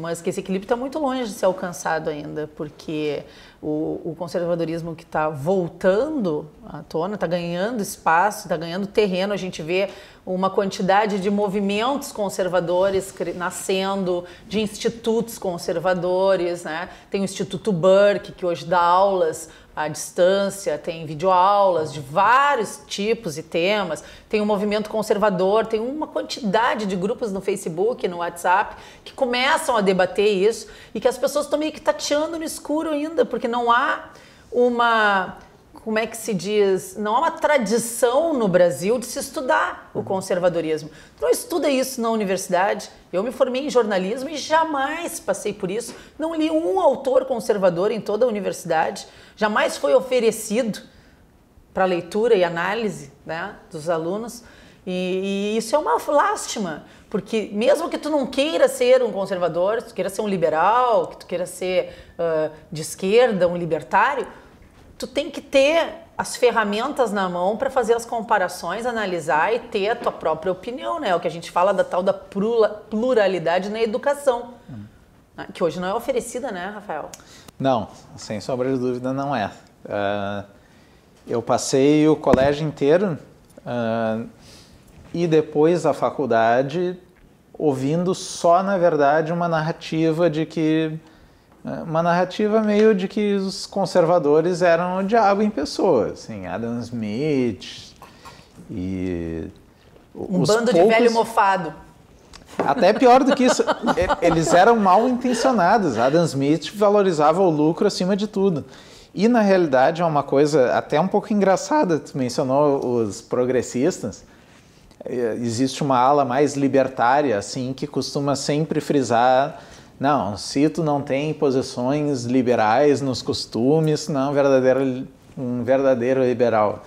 mas que esse equilíbrio está muito longe de ser alcançado ainda, porque o, o conservadorismo que está voltando à tona, está ganhando espaço, está ganhando terreno, a gente vê uma quantidade de movimentos conservadores nascendo, de institutos conservadores, né? tem o Instituto Burke, que hoje dá aulas à distância, tem videoaulas de vários tipos e temas, tem o um movimento conservador, tem uma quantidade de grupos no Facebook, no WhatsApp, que começam a debater isso e que as pessoas estão meio que tateando no escuro ainda, porque não há uma como é que se diz, não há uma tradição no Brasil de se estudar o conservadorismo. Não estuda isso na universidade. Eu me formei em jornalismo e jamais passei por isso. Não li um autor conservador em toda a universidade jamais foi oferecido para leitura e análise né, dos alunos. E, e, isso é uma lástima, porque mesmo que tu não queira ser um conservador, tu queira ser um liberal, que tu queira ser uh, de esquerda, um libertário, tu tem que ter as ferramentas na mão para fazer as comparações, analisar e ter a tua própria opinião, né? É o que a gente fala da tal da pluralidade na educação, hum. Né? que hoje não é oferecida, né, Rafael? Não, sem sombra de dúvida não é. Uh, eu passei o colégio inteiro uh, e depois a faculdade ouvindo só, na verdade, uma narrativa de que. Ah, uma narrativa meio de que os conservadores eram o diabo em pessoa, assim, Adam Smith e. Um bando poucos... de velho mofado. Até pior do que isso, eles eram mal intencionados. Adam Smith valorizava o lucro acima de tudo. E na realidade é uma coisa até um pouco engraçada, tu mencionou os progressistas. É, existe uma ala mais libertária assim que costuma sempre frisar não, se tu não tem posições liberais nos costumes, não é um verdadeiro, um verdadeiro liberal.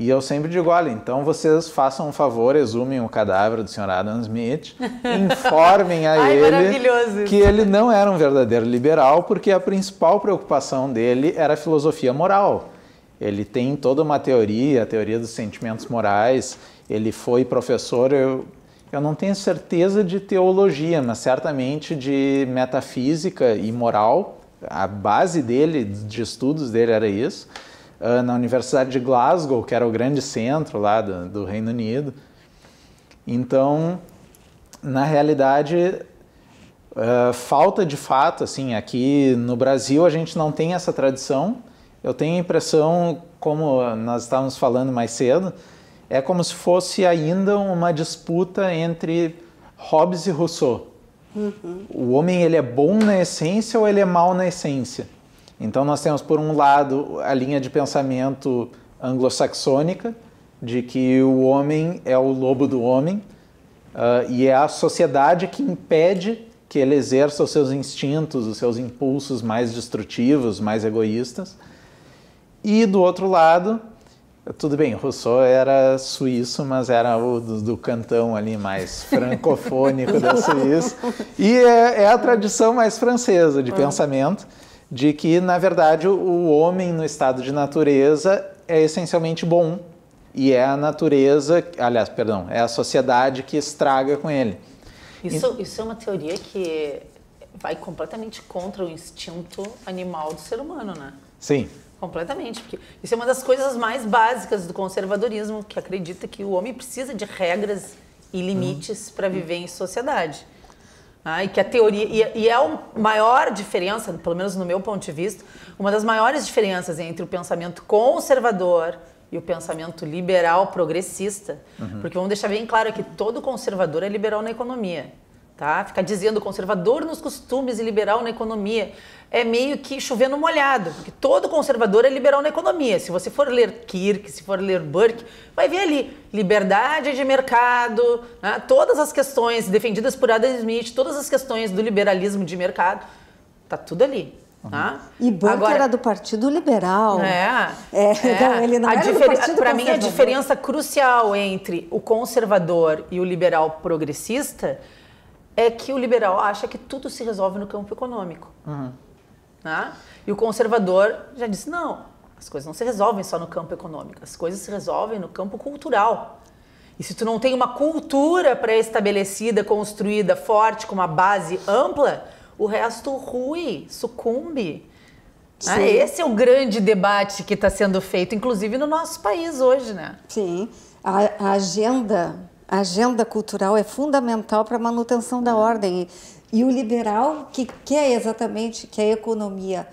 E eu sempre digo, olha, então vocês façam um favor, exumem o cadáver do senhor Adam Smith, informem a Ai, ele que ele não era um verdadeiro liberal, porque a principal preocupação dele era a filosofia moral. Ele tem toda uma teoria, a teoria dos sentimentos morais. Ele foi professor, eu, eu não tenho certeza de teologia, mas certamente de metafísica e moral. A base dele, de estudos dele era isso. Ah, na Universidade de Glasgow, que era o grande centro lá do, do Reino Unido. Então, na realidade, uh, falta de fato, assim, aqui no Brasil a gente não tem essa tradição. Eu tenho a impressão, como nós estávamos falando mais cedo, é como se fosse ainda uma disputa entre Hobbes e Rousseau. Uhum. O homem ele é bom na essência ou ele é mal na essência? Então nós temos, por um lado, a linha de pensamento anglo-saxônica, de que o homem é o lobo do homem, uh, e é a sociedade que impede que ele exerça os seus instintos, os seus impulsos mais destrutivos, mais egoístas. E do outro lado, tudo bem, Rousseau era suíço, mas era o do, do cantão ali mais francofônico da Suíça. E é, é, a tradição mais francesa de ah. pensamento de que, na verdade, o homem no estado de natureza é essencialmente bom e é a natureza, aliás, perdão, é a sociedade que estraga com ele. Isso, então isso é uma teoria que vai completamente contra o instinto animal do ser humano, né? Sim. Completamente, porque isso é uma das coisas mais básicas do conservadorismo, que acredita que o homem precisa de regras e limites uhum. para viver em sociedade. Ah, e que a teoria e, e é a maior diferença, pelo menos no meu ponto de vista, uma das maiores diferenças entre o pensamento conservador e o pensamento liberal progressista, uhum. porque vamos deixar bem claro que todo conservador é liberal na economia tá? Ficar dizendo conservador nos costumes e liberal na economia é meio que chovendo molhado, porque todo conservador é liberal na economia. Se você for ler Kirk, se for ler Burke, vai ver ali liberdade de mercado, né? todas as questões defendidas por Adam Smith, todas as questões do liberalismo de mercado, tá tudo ali. ah E Burke Agora, era do Partido Liberal. É. é, é ele não a era do Partido Para mim, a diferença crucial entre o conservador e o liberal progressista é que o liberal acha que tudo se resolve no campo econômico. Uhum. Né? E o conservador já disse: não, as coisas não se resolvem só no campo econômico, as coisas se resolvem no campo cultural. E se tu não tem uma cultura pré-estabelecida, construída, forte, com uma base ampla, o resto rui, sucumbe. Ah, esse é o grande debate que está sendo feito, inclusive no nosso país hoje, né? Sim. A, a agenda a agenda cultural é fundamental para a manutenção da ordem. E, e, o liberal que quer exatamente que a economia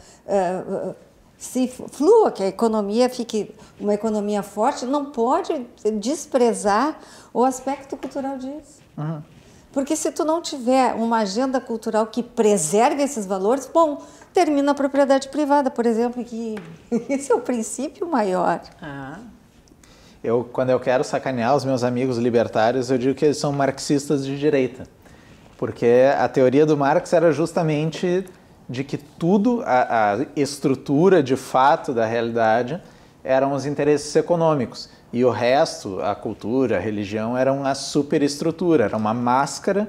uh, se flua, que a economia fique uma economia forte, não pode desprezar o aspecto cultural disso. Uhum. Porque se tu não tiver uma agenda cultural que preserve esses valores, bom, termina a propriedade privada, por exemplo, que esse é o princípio maior. Ah. Eu, quando eu quero sacanear os meus amigos libertários, eu digo que eles são marxistas de direita. Porque a teoria do Marx era justamente de que tudo, a, a estrutura de fato da realidade, eram os interesses econômicos. E o resto, a cultura, a religião, era uma superestrutura, era uma máscara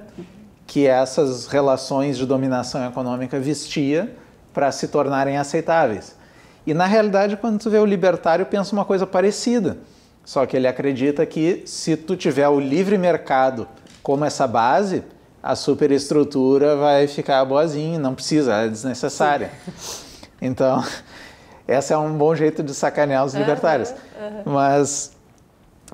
que essas relações de dominação econômica vestia para se tornarem aceitáveis. E na realidade, quando tu vê o libertário, pensa uma coisa parecida só que ele acredita que se tu tiver o livre mercado como essa base, a superestrutura vai ficar boazinha, não precisa, é desnecessária. Então, essa é um bom jeito de sacanear os libertários. Uhum, uhum. Mas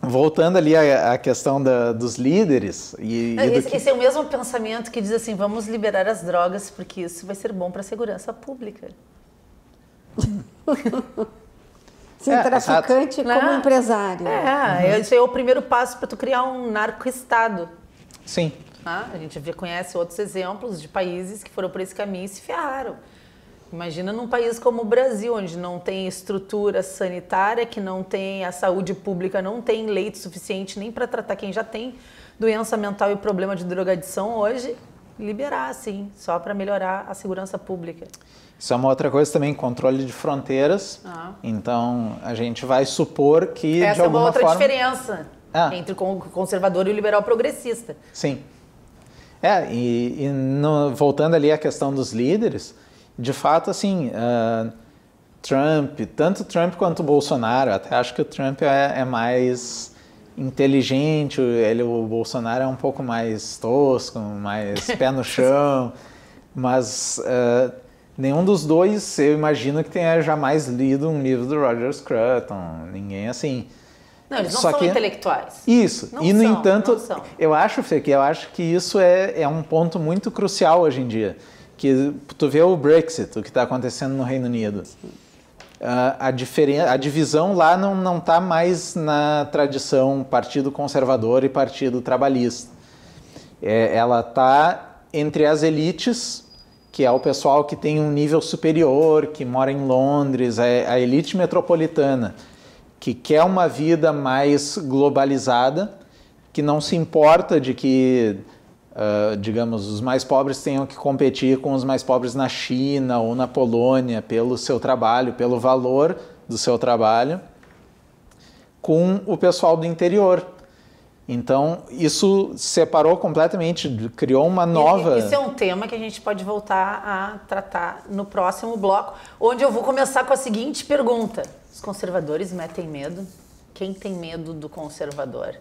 voltando ali à, questão da, dos líderes e, e esse, que... esse, é o mesmo pensamento que diz assim vamos liberar as drogas porque isso vai ser bom para a segurança pública Sim, é, traficante como né? empresário. É, ah, uhum. esse é o primeiro passo para tu criar um narco-estado. Sim. Ah, a gente conhece outros exemplos de países que foram por esse caminho e se ferraram. Imagina num país como o Brasil, onde não tem estrutura sanitária, que não tem a saúde pública, não tem leito suficiente nem para tratar quem já tem doença mental e problema de drogadição hoje liberar, assim, só para melhorar a segurança pública. Isso é uma outra coisa também, controle de fronteiras. Ah. Então, a gente vai supor que, Essa de alguma Essa é uma outra forma... diferença ah. entre o conservador e o liberal progressista. Sim. É, e, e no, voltando ali à questão dos líderes, de fato, assim, uh, Trump, tanto Trump quanto Bolsonaro, até acho que o Trump é, é mais inteligente, ele, o Bolsonaro é um pouco mais tosco, mais pé no chão, mas uh, nenhum dos dois eu imagino que tenha jamais lido um livro do Roger Scruton, ninguém assim. Não, eles não Só são que... intelectuais. Isso. Não e no entanto, eu acho, Fê, que eu acho que isso é, é um ponto muito crucial hoje em dia. Que tu vê o Brexit, o que está acontecendo no Reino Unido. Sim. Ah, a, diferença, a divisão lá não está mais na tradição Partido Conservador e Partido Trabalhista. É, ela está entre as elites, que é o pessoal que tem um nível superior, que mora em Londres, é a elite metropolitana, que quer uma vida mais globalizada, que não se importa de que uh, digamos, os mais pobres tenham que competir com os mais pobres na China ou na Polônia pelo seu trabalho, pelo valor do seu trabalho, com o pessoal do interior. Então, isso separou completamente, criou uma nova. Isso é um tema que a gente pode voltar a tratar no próximo bloco, onde eu vou começar com a seguinte pergunta: Os conservadores metem medo? Quem tem medo do conservador?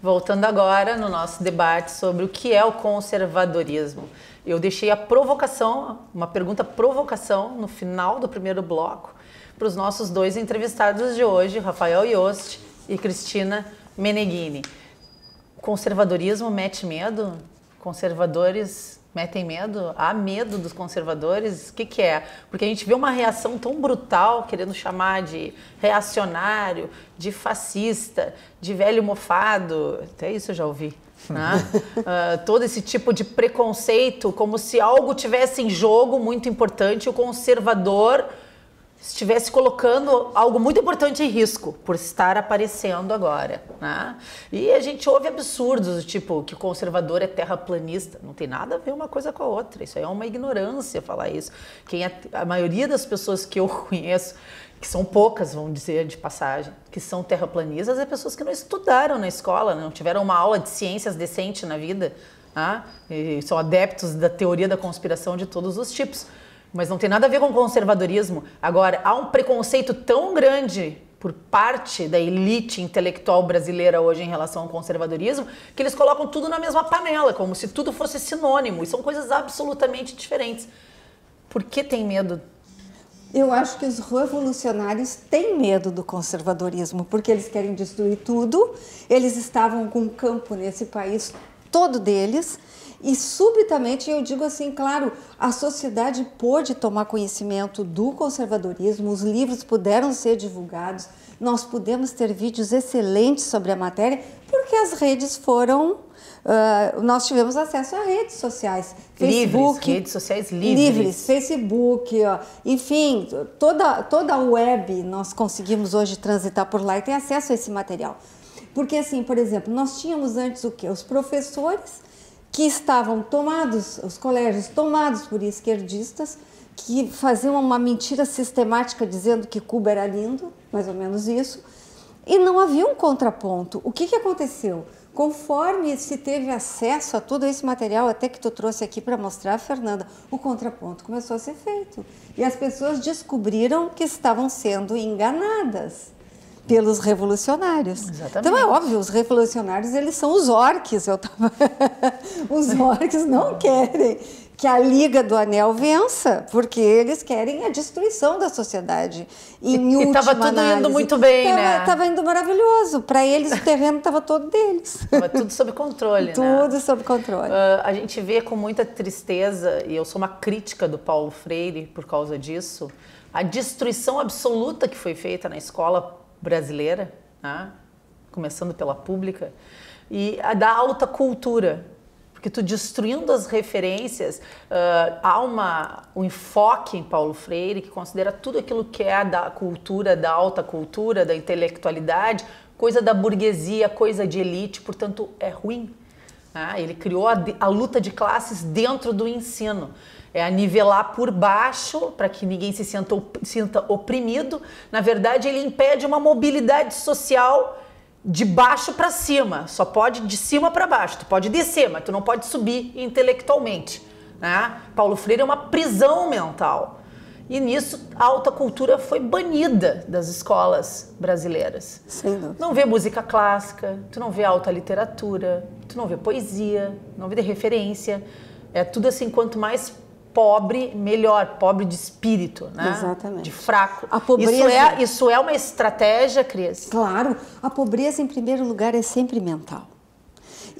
Voltando agora no nosso debate sobre o que é o conservadorismo. Eu deixei a provocação, uma pergunta provocação, no final do primeiro bloco, para os nossos dois entrevistados de hoje, Rafael Yost e Cristina Meneghini. Conservadorismo mete medo? Conservadores metem medo? Há medo dos conservadores? O que, que é? Porque a gente vê uma reação tão brutal, querendo chamar de reacionário, de fascista, de velho mofado. Até isso eu já ouvi. Né? uh, todo esse tipo de preconceito, como se algo tivesse em jogo muito importante, o conservador estivesse colocando algo muito importante em risco por estar aparecendo agora, né? E a gente ouve absurdos, tipo, que conservador é terraplanista, não tem nada a ver uma coisa com a outra. Isso aí é uma ignorância falar isso. Quem é, a maioria das pessoas que eu conheço, que são poucas, vamos dizer de passagem, que são terraplanistas, é pessoas que não estudaram na escola, não tiveram uma aula de ciências decente na vida, né? são adeptos da teoria da conspiração de todos os tipos. Mas não tem nada a ver com conservadorismo. Agora, há um preconceito tão grande por parte da elite intelectual brasileira hoje em relação ao conservadorismo, que eles colocam tudo na mesma panela, como se tudo fosse sinônimo, e são coisas absolutamente diferentes. Por que tem medo? Eu acho que os revolucionários têm medo do conservadorismo, porque eles querem destruir tudo. Eles estavam com um campo nesse país todo deles e subitamente, eu digo assim, claro, a sociedade pôde tomar conhecimento do conservadorismo, os livros puderam ser divulgados, nós pudemos ter vídeos excelentes sobre a matéria, porque as redes foram. Uh, nós tivemos acesso a redes sociais. Facebook, livres, redes sociais livres. livres Facebook, ó, enfim, toda, toda a web nós conseguimos hoje transitar por lá e ter acesso a esse material. Porque assim, por exemplo, nós tínhamos antes o que? Os professores que estavam tomados, os colégios tomados por esquerdistas, que faziam uma mentira sistemática dizendo que Cuba era lindo, mais ou menos isso, e não havia um contraponto. O que, que aconteceu? Conforme se teve acesso a todo esse material, até que tu trouxe aqui para mostrar, Fernanda, o contraponto começou a ser feito. E as pessoas descobriram que estavam sendo enganadas pelos revolucionários. Exatamente. Então é óbvio, os revolucionários eles são os orques. Eu tava... os orques não querem que a Liga do Anel vença, porque eles querem a destruição da sociedade. E estava tudo análise, indo muito bem, tava, né? Estava indo maravilhoso. Para eles, o terreno estava todo deles. Tava tudo sob controle, tudo né? Tudo sob controle. Uh, a gente vê com muita tristeza, e eu sou uma crítica do Paulo Freire por causa disso, a destruição absoluta que foi feita na escola brasileira, né? começando pela pública, e a da alta cultura. Porque tu destruindo as referências, uh, há uma, um enfoque em Paulo Freire que considera tudo aquilo que é da cultura, da alta cultura, da intelectualidade, coisa da burguesia, coisa de elite, portanto é ruim. Né? Ele criou a, a luta de classes dentro do ensino é a nivelar por baixo para que ninguém se sinta, sinta oprimido. Na verdade, ele impede uma mobilidade social de baixo para cima. Só pode de cima para baixo. Tu pode descer, mas tu não pode subir intelectualmente. Né? Paulo Freire é uma prisão mental. E nisso a alta cultura foi banida das escolas brasileiras. Sim. Não vê música clássica, tu não vê alta literatura, tu não vê poesia, não vê referência. É tudo assim, quanto mais pobre melhor, pobre de espírito, né? Exatamente. De fraco. A pobreza... Isso é, é, isso é uma estratégia, Cris? Claro. A pobreza, em primeiro lugar, é sempre mental.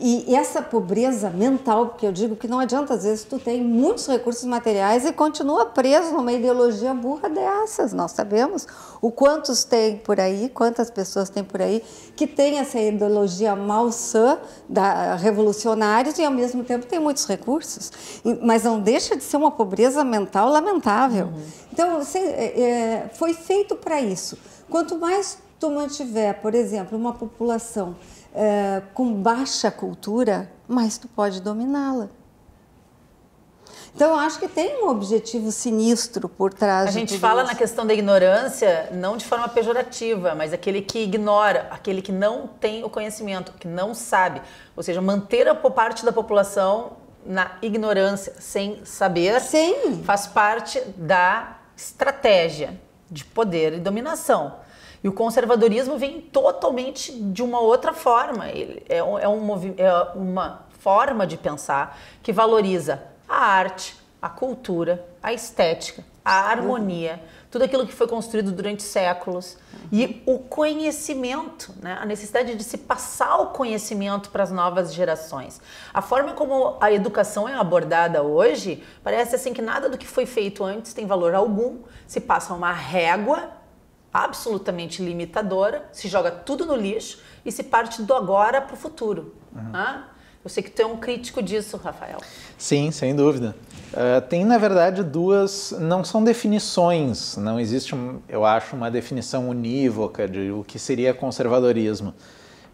E essa pobreza mental, porque eu digo que não adianta, às vezes tu tem muitos recursos materiais e continua preso numa ideologia burra dessas. Nós sabemos o quantos tem por aí, quantas pessoas tem por aí que tem essa ideologia malsã da revolucionários e ao mesmo tempo tem muitos recursos, mas não deixa de ser uma pobreza mental lamentável. Uhum. Então, você, é, é foi feito para isso. Quanto mais tu mantiver, por exemplo, uma população é, com baixa cultura, mas tu pode dominá-la. Então, eu acho que tem um objetivo sinistro por trás. A gente fala isso. na questão da ignorância não de forma pejorativa, mas aquele que ignora, aquele que não tem o conhecimento, que não sabe. Ou seja, manter a parte da população na ignorância, sem saber, Sim. faz parte da estratégia de poder e dominação. E o conservadorismo vem totalmente de uma outra forma. Ele é, um, é, um, é uma forma de pensar que valoriza a arte, a cultura, a estética, a harmonia, tudo aquilo que foi construído durante séculos e o conhecimento, né? a necessidade de se passar o conhecimento para as novas gerações. A forma como a educação é abordada hoje parece assim que nada do que foi feito antes tem valor algum, se passa uma régua absolutamente limitadora, se joga tudo no lixo e se parte do agora para o futuro. Uhum. Né? Eu sei que tu é um crítico disso, Rafael. Sim, sem dúvida. Uh, tem, na verdade, duas. Não são definições, não existe, eu acho, uma definição unívoca de o que seria conservadorismo,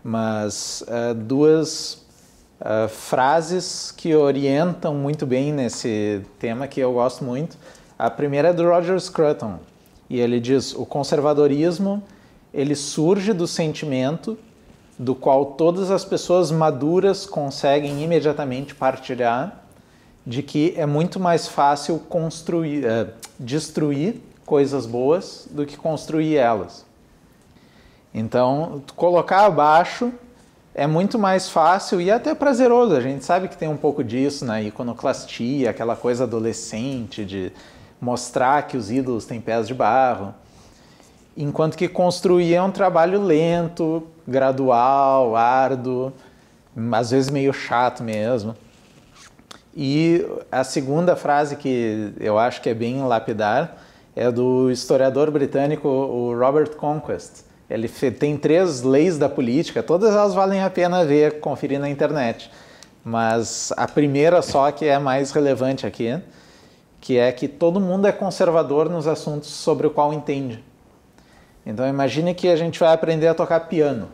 mas uh, duas uh, frases que orientam muito bem nesse tema que eu gosto muito. A primeira é do Roger Scruton, e ele diz: o conservadorismo ele surge do sentimento do qual todas as pessoas maduras conseguem imediatamente partilhar de que é muito mais fácil construir, uh, destruir coisas boas do que construir elas. Então, colocar abaixo é muito mais fácil e até prazeroso. A gente sabe que tem um pouco disso na iconoclastia, aquela coisa adolescente de mostrar que os ídolos têm pés de barro, enquanto que construir é um trabalho lento, gradual, árduo, às vezes meio chato mesmo. E a segunda frase que eu acho que é bem lapidar é do historiador britânico o Robert Conquest. Ele tem três leis da política, todas elas valem a pena ver, conferir na internet. Mas a primeira só que é mais relevante aqui, que é que todo mundo é conservador nos assuntos sobre o qual entende. Então imagine que a gente vai aprender a tocar piano.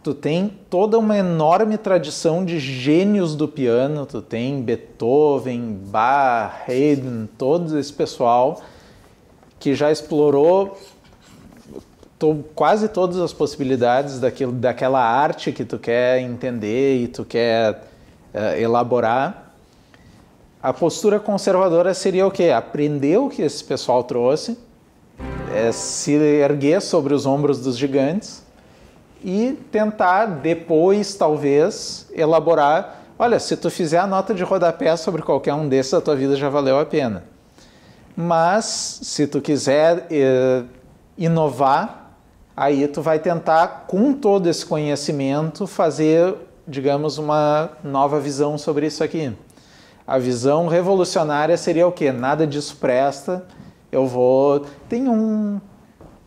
Tu tem toda uma enorme tradição de gênios do piano, tu tem Beethoven, Bach, Haydn, todo esse pessoal que já explorou quase todas as possibilidades daquilo, daquela arte que tu quer entender e tu quer uh, elaborar. A postura conservadora seria o quê? Aprender o que esse pessoal trouxe, é, se erguer sobre os ombros dos gigantes e tentar depois, talvez, elaborar. Olha, se tu fizer a nota de rodapé sobre qualquer um desses, a tua vida já valeu a pena. Mas se tu quiser eh, inovar, aí tu vai tentar, com todo esse conhecimento, fazer, digamos, uma nova visão sobre isso aqui. A visão revolucionária seria o quê? Nada disso presta, eu vou. Tem um,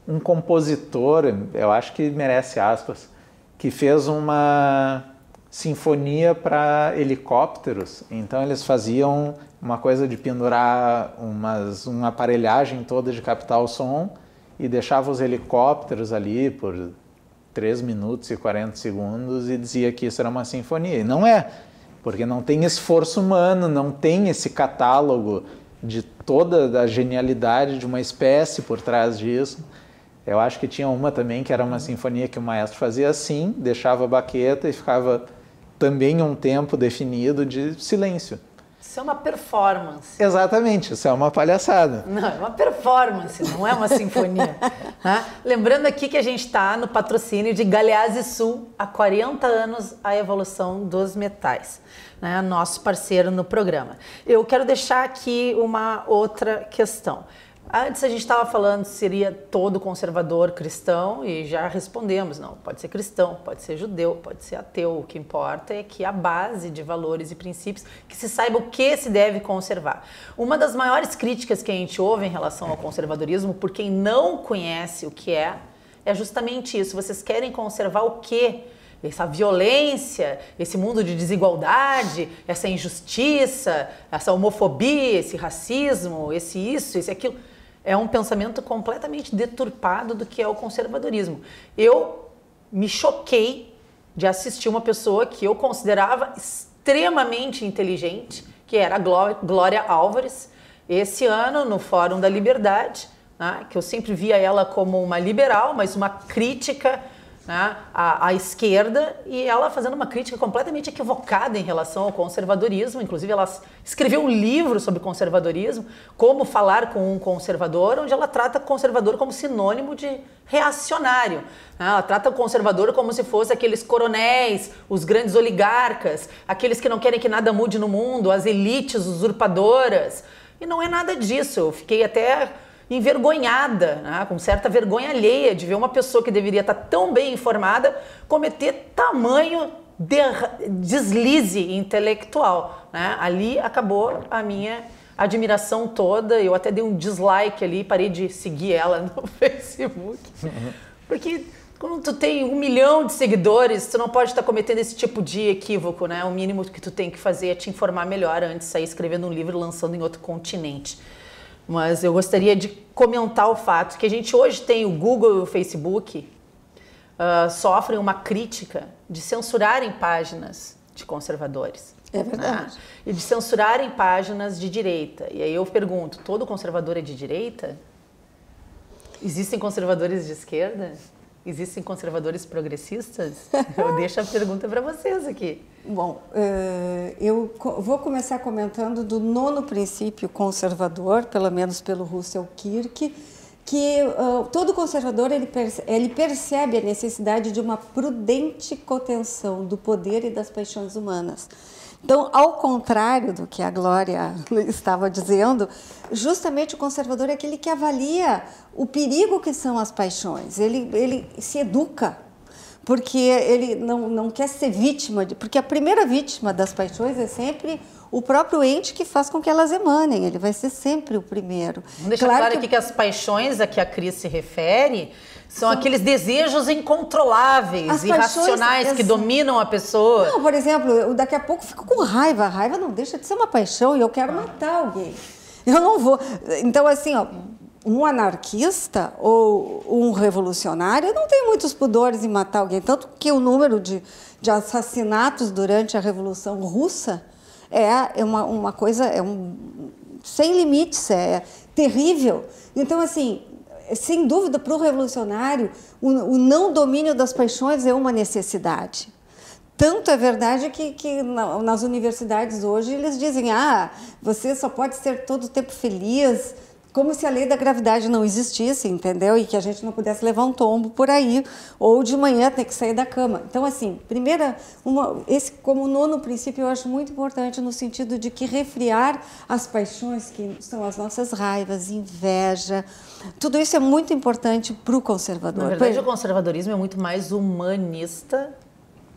um compositor, eu acho que merece aspas, que fez uma sinfonia para helicópteros. Então eles faziam uma coisa de pendurar umas, uma aparelhagem toda de captar o som e deixava os helicópteros ali por 3 minutos e 40 segundos e dizia que isso era uma sinfonia. E não é porque não tem esforço humano, não tem esse catálogo de toda a genialidade de uma espécie por trás disso. Eu acho que tinha uma também que era uma uhum. sinfonia que o maestro fazia assim, deixava a baqueta e ficava também um tempo definido de silêncio. Isso é uma performance. Exatamente, isso é uma palhaçada. Não, é uma performance, não é uma sinfonia. né? Lembrando aqui que a gente está no patrocínio de Galeazzi Sul, há 40 anos a evolução dos metais. Né? Nosso parceiro no programa. Eu quero deixar aqui uma outra questão. Antes a gente estava falando se seria todo conservador cristão e já respondemos, não, pode ser cristão, pode ser judeu, pode ser ateu, o que importa é que a base de valores e princípios que se saiba o que se deve conservar. Uma das maiores críticas que a gente ouve em relação ao conservadorismo, por quem não conhece o que é, é justamente isso. Vocês querem conservar o que essa violência, esse mundo de desigualdade, essa injustiça, essa homofobia, esse racismo, esse isso, esse aquilo é um pensamento completamente deturpado do que é o conservadorismo. Eu me choquei de assistir uma pessoa que eu considerava extremamente inteligente, que era a Glória Álvares, esse ano no Fórum da Liberdade, né, que eu sempre via ela como uma liberal, mas uma crítica né, à, à, esquerda e ela fazendo uma crítica completamente equivocada em relação ao conservadorismo. Inclusive, ela escreveu um livro sobre conservadorismo, Como Falar com um Conservador, onde ela trata conservador como sinônimo de reacionário. Né? Ela trata o conservador como se fosse aqueles coronéis, os grandes oligarcas, aqueles que não querem que nada mude no mundo, as elites usurpadoras. E não é nada disso. Eu fiquei até envergonhada, né? com certa vergonha alheia de ver uma pessoa que deveria estar tão bem informada cometer tamanho deslize intelectual. Né? Ali acabou a minha admiração toda, eu até dei um dislike ali, parei de seguir ela no Facebook, porque quando tu tem um milhão de seguidores, tu não pode estar cometendo esse tipo de equívoco, né? O mínimo que tu tem que fazer é te informar melhor antes de sair escrevendo um livro e lançando em outro continente mas eu gostaria de comentar o fato que a gente hoje tem o Google e o Facebook uh, sofrem uma crítica de censurarem páginas de conservadores. É verdade. Né? E de censurarem páginas de direita. E aí eu pergunto: todo conservador é de direita? Existem conservadores de esquerda? Existem conservadores progressistas? Eu deixo a pergunta para vocês aqui. Bom, eh, eu vou começar comentando do nono princípio conservador, pelo menos pelo Russell Kirk, que ah, todo conservador ele, ele percebe a necessidade de uma prudente contenção do poder e das paixões humanas então, ao contrário do que a Glória estava dizendo, justamente o conservador é aquele que avalia o perigo que são as paixões. Ele, ele se educa, porque ele não, não quer ser vítima, de, porque a primeira vítima das paixões é sempre o próprio ente que faz com que elas emanem, ele vai ser sempre o primeiro. Vamos deixar claro, claro que... aqui que as paixões a que a Cris se refere são, aqueles desejos incontroláveis, As irracionais paixões, que dominam a pessoa. Não, por exemplo, eu daqui a pouco fico com raiva. A raiva não deixa de ser uma paixão e eu quero ah. matar alguém. Eu não vou. Então, assim, ó, um anarquista ou um revolucionário não tem muitos pudores em matar alguém. Tanto que o número de, de assassinatos durante a Revolução Russa é, é uma, uma coisa, é um, sem limites, é, é terrível. Então, assim, sem dúvida, para o revolucionário, o, o não domínio das paixões é uma necessidade. Tanto é verdade que, que nas universidades hoje eles dizem: ah, você só pode ser todo o tempo feliz, como se a lei da gravidade não existisse, entendeu? E que a gente não pudesse levar um tombo por aí, ou de manhã ter que sair da cama. Então, assim, primeira, uma, esse como nono princípio eu acho muito importante no sentido de que refriar as paixões, que são as nossas raivas, inveja, tudo isso é muito importante para o conservador. Na verdade, o conservadorismo é muito mais humanista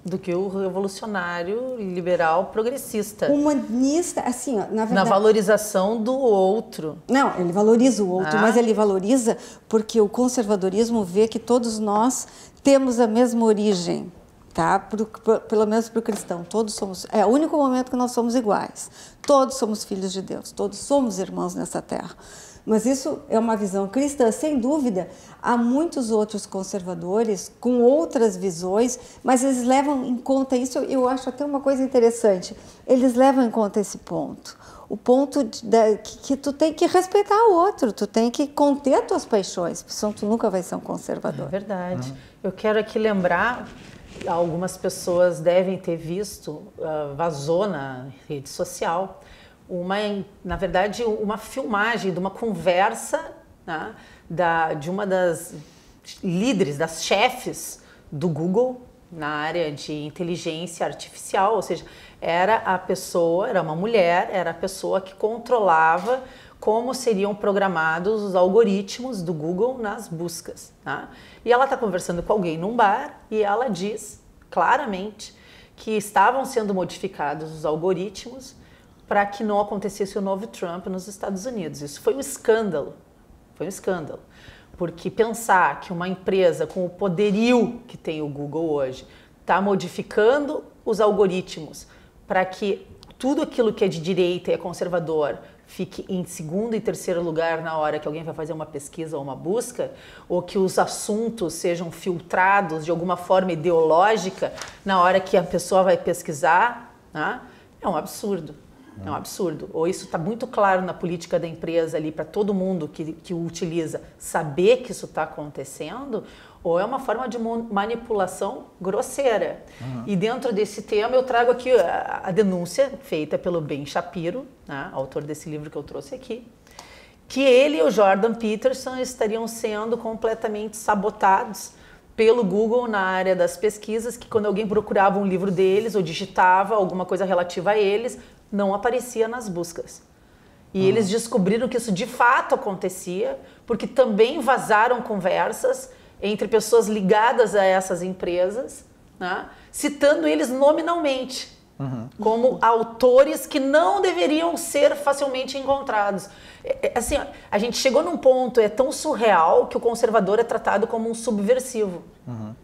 do que o revolucionário liberal progressista. Humanista, assim, ó, na verdade. Na valorização do outro. Não, ele valoriza o outro, ah. mas ele valoriza porque o conservadorismo vê que todos nós temos a mesma origem. Tá? Pro, pelo menos para o cristão, todos somos. É o único momento que nós somos iguais. Todos somos filhos de Deus, todos somos irmãos nessa terra. Mas isso é uma visão cristã, sem dúvida. Há muitos outros conservadores com outras visões, mas eles levam em conta isso. Eu acho até uma coisa interessante. Eles levam em conta esse ponto, o ponto de, que, que, tu tem que respeitar o outro, tu tem que conter as tuas paixões, senão tu nunca vai ser um conservador. É verdade. Uhum. Eu quero aqui lembrar algumas pessoas devem ter visto uh, vazou na rede social uma, na verdade, uma filmagem de uma conversa né, da, de uma das líderes, das chefes do Google na área de inteligência artificial, ou seja, era a pessoa, era uma mulher, era a pessoa que controlava como seriam programados os algoritmos do Google nas buscas. Tá? E ela está conversando com alguém num bar e ela diz claramente que estavam sendo modificados os algoritmos para que não acontecesse o novo Trump nos Estados Unidos. Isso foi um escândalo. Foi um escândalo. Porque pensar que uma empresa com o poderio que tem o Google hoje está modificando os algoritmos para que tudo aquilo que é de direita e é conservador fique em segundo e terceiro lugar na hora que alguém vai fazer uma pesquisa ou uma busca, ou que os assuntos sejam filtrados de alguma forma ideológica na hora que a pessoa vai pesquisar, né? é um absurdo. É um absurdo. Ou isso está muito claro na política da empresa ali para todo mundo que, que o utiliza saber que isso está acontecendo, ou é uma forma de manipulação grosseira. Uhum. E dentro desse tema eu trago aqui a, a denúncia feita pelo Ben Shapiro, né, autor desse livro que eu trouxe aqui, que ele e o Jordan Peterson estariam sendo completamente sabotados pelo Google na área das pesquisas, que quando alguém procurava um livro deles ou digitava alguma coisa relativa a eles, não aparecia nas buscas. E ah. eles descobriram que isso de fato acontecia, porque também vazaram conversas entre pessoas ligadas a essas empresas, né? citando eles nominalmente. Uhum. como autores que não deveriam ser facilmente encontrados. É, é assim, a gente chegou num ponto, é tão surreal que o conservador é tratado como um subversivo. Uhum.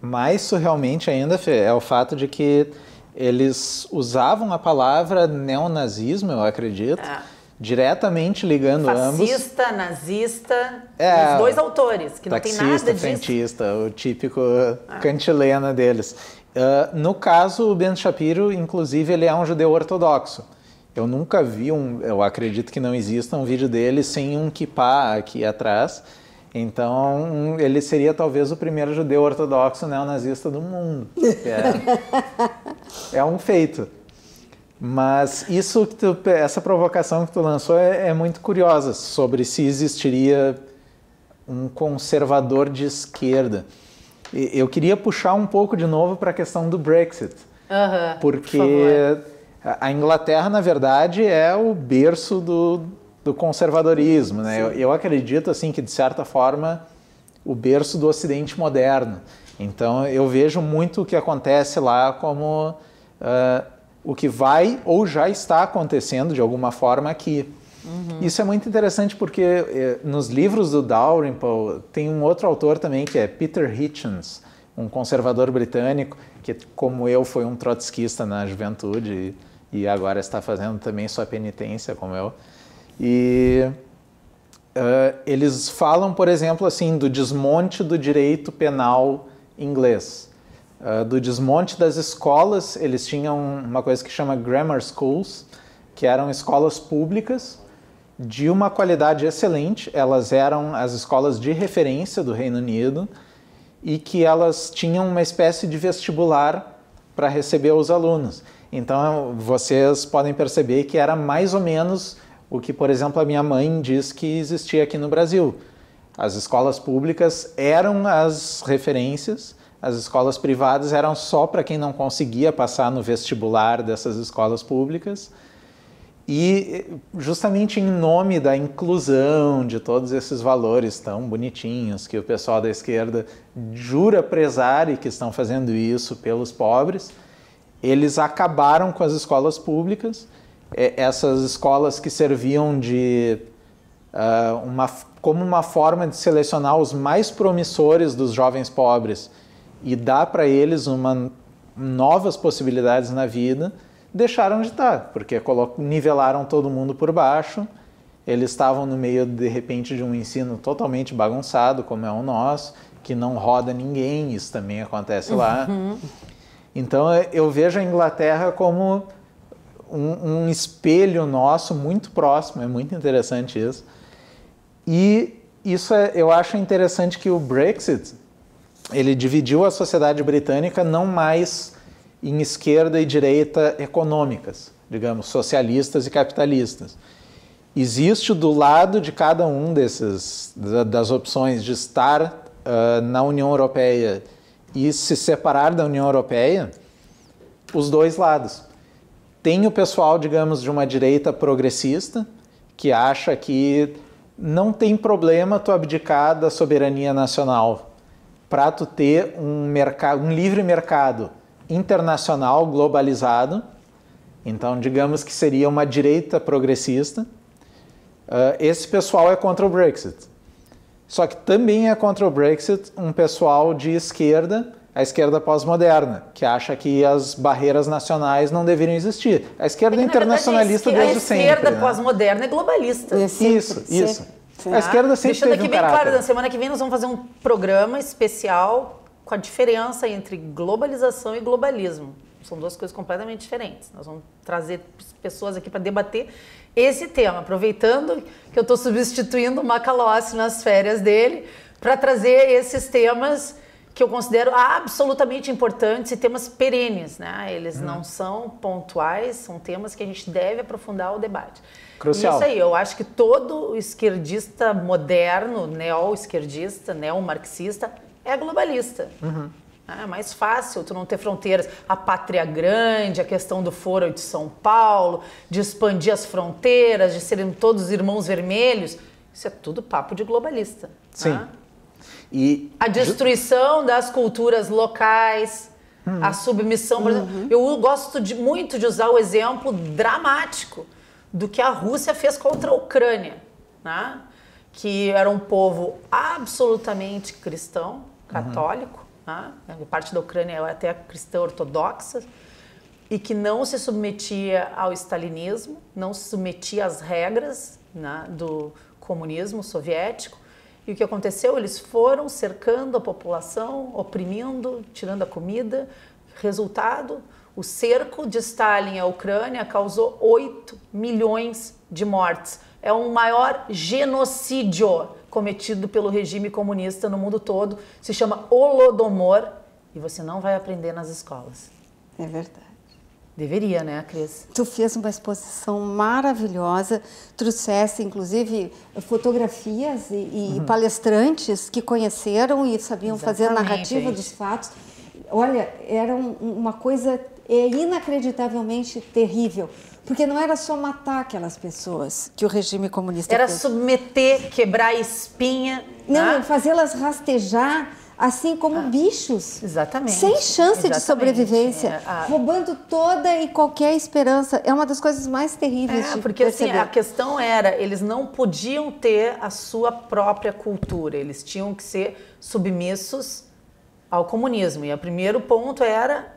Mais surrealmente ainda, Fê, é o fato de que eles usavam a palavra neonazismo, eu acredito, é. diretamente ligando Fascista, ambos. Fascista, nazista, é, os dois autores, que taxista, não tem nada disso. frentista, o típico é. cantilena deles. Uh, no caso, o Ben Shapiro, inclusive, ele é um judeu ortodoxo. Eu nunca vi um, eu acredito que não exista um vídeo dele sem um kippah aqui atrás então, ele seria talvez o primeiro judeu ortodoxo neonazista do mundo. É, é, um feito. Mas isso tu, essa provocação que tu lançou é, é muito curiosa sobre se existiria um conservador de esquerda. Eu queria puxar um pouco de novo para a questão do Brexit, porque por a Inglaterra, na verdade, é o berço do, do conservadorismo, né? Eu, eu, acredito assim que de certa forma o berço do Ocidente moderno. Então eu vejo muito o que acontece lá como uh, o que vai ou já está acontecendo de alguma forma aqui. Uhum. Isso é muito interessante porque eh, nos livros do Dalrymple tem um outro autor também que é Peter Hitchens, um conservador britânico que, como eu, foi um trotskista na juventude e, e agora está fazendo também sua penitência, como eu. E uh, eles falam, por exemplo, assim, do desmonte do direito penal inglês, uh, do desmonte das escolas. Eles tinham uma coisa que chama grammar schools, que eram escolas públicas de uma qualidade excelente. Elas eram as escolas de referência do Reino Unido e que elas tinham uma espécie de vestibular para receber os alunos. Então vocês podem perceber que era mais ou menos o que, por exemplo, a minha mãe diz que existia aqui no Brasil. As escolas públicas eram as referências, as escolas privadas eram só para quem não conseguia passar no vestibular dessas escolas públicas. E justamente em nome da inclusão de todos esses valores tão bonitinhos que o pessoal da esquerda jura prezar e que estão fazendo isso pelos pobres, eles acabaram com as escolas públicas é, essas escolas que serviam de uh, uma, como uma forma de selecionar os mais promissores dos jovens pobres e dar para eles uma, novas possibilidades na vida, deixaram de estar, porque nivelaram todo mundo por baixo, eles estavam no meio, de repente, de um ensino totalmente bagunçado, como é o nosso, que não roda ninguém, isso também acontece lá. Uhum. Então eu vejo a Inglaterra como um, um espelho nosso muito próximo, é muito interessante isso. E isso é, eu acho interessante que o Brexit ele dividiu a sociedade britânica não mais em esquerda e direita econômicas, digamos, socialistas e capitalistas. Existe do lado de cada um desses das opções de estar uh, na União Europeia e se separar da União Europeia, os dois lados. Tem o pessoal, digamos, de uma direita progressista, que acha que não tem problema tu abdicar da soberania nacional para tu ter um, mercado, um livre mercado internacional globalizado. Então, digamos que seria uma direita progressista. Ah, esse pessoal é contra o Brexit. Só que também é contra o Brexit um pessoal de esquerda a esquerda pós-moderna, que acha que as barreiras nacionais não deveriam existir. A esquerda é internacionalista verdade, é desde sempre. É a esquerda, né? pós-moderna é globalista. É sempre, isso, sempre. isso. Sim. A esquerda sempre Deixando aqui um bem caráter. claro, na semana que vem nós vamos fazer um programa especial com a diferença entre globalização e globalismo. São duas coisas completamente diferentes. Nós vamos trazer pessoas aqui para debater esse tema, aproveitando que eu estou substituindo o Macalossi nas férias dele, para trazer esses temas que eu considero absolutamente importantes e temas perenes, né? Eles não uhum. são pontuais, são temas que a gente deve aprofundar o debate. Crucial. É isso aí, eu acho que todo esquerdista moderno, neo-esquerdista, neo-marxista, é globalista. Uhum. É mais fácil tu não ter fronteiras. A pátria grande, a questão do foro de São Paulo, de expandir as fronteiras, de serem todos irmãos vermelhos. Isso é tudo papo de globalista. Né? Sim. Né? E a destruição das culturas locais, hum. a submissão, por exemplo. Uhum. Eu gosto de, muito de usar o exemplo dramático do que a Rússia fez contra a Ucrânia, né? que era um povo absolutamente cristão, uhum. católico, uhum. né? parte da Ucrânia é até cristã ortodoxa, e que não se submetia ao stalinismo, não se submetia às regras né? do comunismo soviético, e o que aconteceu? Eles foram cercando a população, oprimindo, tirando a comida. Resultado: o cerco de Stalin à Ucrânia causou 8 milhões de mortes. É o um maior genocídio cometido pelo regime comunista no mundo todo. Se chama Holodomor e você não vai aprender nas escolas. É verdade. Deveria, né, Cris? Tu fez uma exposição maravilhosa, Trouxeste, inclusive fotografias e, e uhum. palestrantes que conheceram e sabiam Exatamente, fazer a narrativa é dos fatos. Olha, era um, uma coisa é inacreditavelmente terrível. Porque não era só matar aquelas pessoas que o regime comunista. Era fez. submeter, quebrar espinha. Não, tá? fazê-las rastejar assim como ah, bichos. Exatamente. Sem chance exatamente, de sobrevivência, é, a... Ah. roubando toda e qualquer esperança. É uma das coisas mais terríveis é, de porque assim, perceber. assim, a questão era, eles não podiam ter a sua própria cultura, eles tinham que ser submissos ao comunismo. E o primeiro ponto era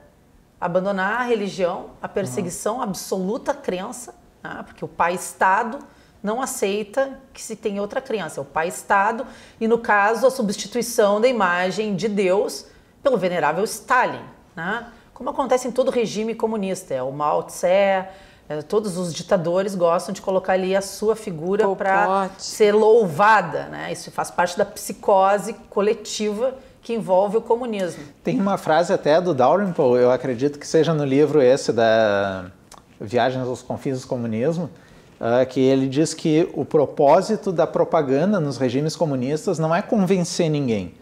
abandonar a religião, a perseguição, absoluta crença, né? porque o pai-estado não aceita que se tenha outra criança, é o Pai Estado, e no caso a substituição da imagem de Deus pelo venerável Stalin, né? como acontece em todo regime comunista, é o Mao Tse, é, todos os ditadores gostam de colocar ali a sua figura para ser louvada, né? isso faz parte da psicose coletiva que envolve o comunismo. Tem uma frase até do Dalrymple, eu acredito que seja no livro esse da Viagens aos Confins do Comunismo, ah, que ele diz que o propósito da propaganda nos regimes comunistas não é convencer ninguém,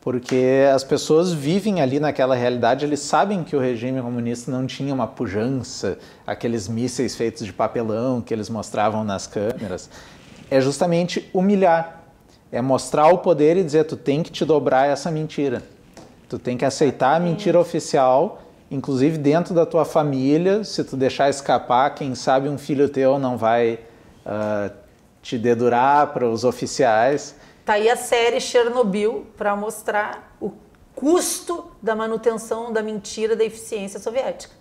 porque as pessoas vivem ali naquela realidade, eles sabem que o regime comunista não tinha uma pujança, aqueles mísseis feitos de papelão que eles mostravam nas câmeras. É justamente humilhar, é mostrar o poder e dizer: tu tem que te dobrar essa mentira, tu tem que aceitar a mentira oficial inclusive dentro da tua família, se tu deixar escapar, quem sabe um filho teu não vai uh, te dedurar para os oficiais. Tá aí a série Chernobyl para mostrar o custo da manutenção da mentira da eficiência soviética.